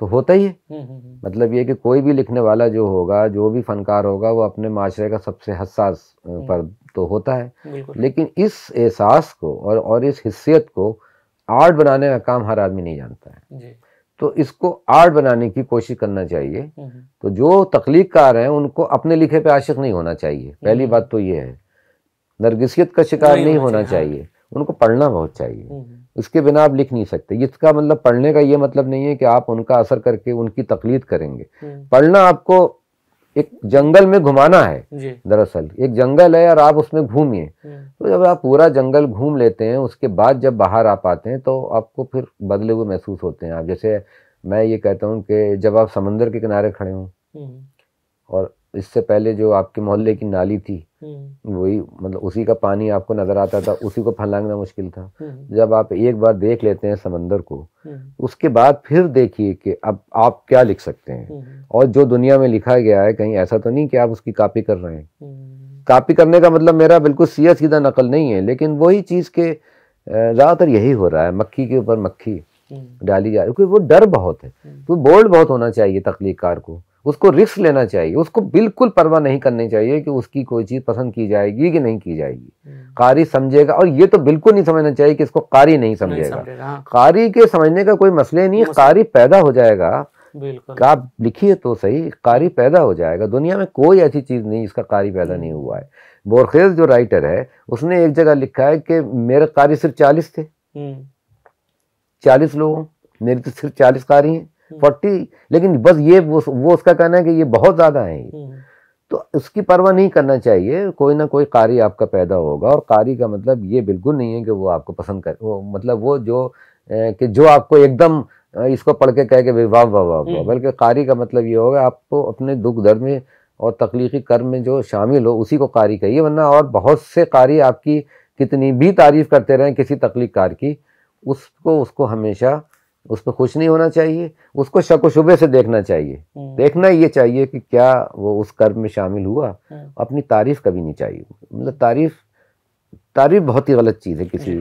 तो होता ही है हम्म, हम्म, हम्म। मतलब ये कि कोई भी लिखने वाला जो होगा जो भी फनकार होगा वो अपने माशरे का सबसे हसास पर तो होता है लेकिन इस एहसास को और और इस हिस्सियत को आर्ट बनाने का काम हर आदमी नहीं जानता है तो इसको आर्ट बनाने की कोशिश करना चाहिए तो जो तख्लीकार हैं उनको अपने लिखे पे आशिक नहीं होना चाहिए पहली बात तो ये है नरगिसियत का शिकार नहीं होना हाँ। चाहिए उनको पढ़ना बहुत चाहिए इसके बिना आप लिख नहीं सकते इसका मतलब पढ़ने का ये मतलब नहीं है कि आप उनका असर करके उनकी तकलीद करेंगे हम्म। पढ़ना आपको एक जंगल में घुमाना है दरअसल एक जंगल है और आप उसमें घूमिए हम्म। तो जब आप पूरा जंगल घूम लेते हैं उसके बाद जब बाहर आ पाते हैं तो आपको फिर बदले हुए महसूस होते हैं आप जैसे मैं ये कहता हूँ कि जब आप समंदर के किनारे खड़े हों हम्म। और इससे पहले जो आपके मोहल्ले की नाली थी हम्म। वही मतलब उसी का पानी आपको नजर आता था उसी को फलांगना मुश्किल था हम्म। जब आप एक बार देख लेते हैं समंदर को हम्म। उसके बाद फिर देखिए कि अब आप क्या लिख सकते हैं और जो दुनिया में लिखा गया है कहीं ऐसा तो नहीं कि आप उसकी कॉपी कर रहे हैं कॉपी करने का मतलब मेरा बिल्कुल सीधा सीधा नकल नहीं है लेकिन वही चीज़ के ज़्यादातर यही हो रहा है मक्खी के ऊपर मक्खी डाली जा रही है क्योंकि वो डर बहुत है तो बोल्ड बहुत होना चाहिए तख्लीकार को उसको रिस्क लेना चाहिए उसको बिल्कुल परवाह नहीं करनी चाहिए कि उसकी कोई चीज़ पसंद की जाएगी कि नहीं की जाएगी हम्म। कारी समझेगा और ये तो बिल्कुल नहीं समझना चाहिए कि इसको कारी नहीं समझेगा हाँ। कारी के समझने का कोई मसले नहीं कारी पैदा हो जाएगा आप लिखिए तो सही कारी पैदा हो जाएगा दुनिया में कोई ऐसी चीज़ नहीं इसका कारी पैदा नहीं हुआ है बोरखेज जो राइटर है उसने एक जगह लिखा है कि मेरे कारी सिर्फ चालीस थे हम्म। चालीस लोग मेरे तो सिर्फ चालीस कारी हैं फोर्टी लेकिन बस ये वो, वो उसका कहना है कि ये बहुत ज़्यादा है हम्म। तो उसकी परवाह नहीं करना चाहिए कोई ना कोई कारी आपका पैदा होगा और कारी का मतलब ये बिल्कुल नहीं है कि वो आपको पसंद कर वो मतलब वो जो ए, कि जो आपको एकदम इसको पढ़ के कह के वाह वाह वाह वाह हम्म। बल्कि कारी का मतलब ये होगा आपको अपने दुख दर्द में और तख्लीकी कर्म में जो शामिल हो उसी को कारी कहिए वरना और बहुत से कारी आपकी कितनी भी तारीफ करते रहें किसी तकलीफ कार की उसको उसको हमेशा उस पर खुश नहीं होना चाहिए उसको शक व शुबे से देखना चाहिए हम्म। देखना ये चाहिए कि क्या वो उस कर्म में शामिल हुआ हम्म। अपनी तारीफ कभी नहीं चाहिए मतलब तारीफ तारीफ बहुत ही गलत चीज़ है किसी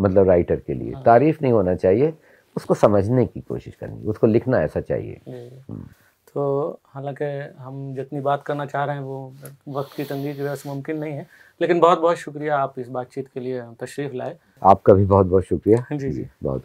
मतलब राइटर के लिए हाँ। तारीफ नहीं होना चाहिए उसको समझने की कोशिश करनी उसको लिखना ऐसा चाहिए हम्म। तो हालांकि हम जितनी बात करना चाह रहे हैं वो वक्त की तंगी की वजह से मुमकिन नहीं है लेकिन बहुत बहुत शुक्रिया आप इस बातचीत के लिए तशरीफ़ लाए आपका भी बहुत बहुत शुक्रिया जी जी बहुत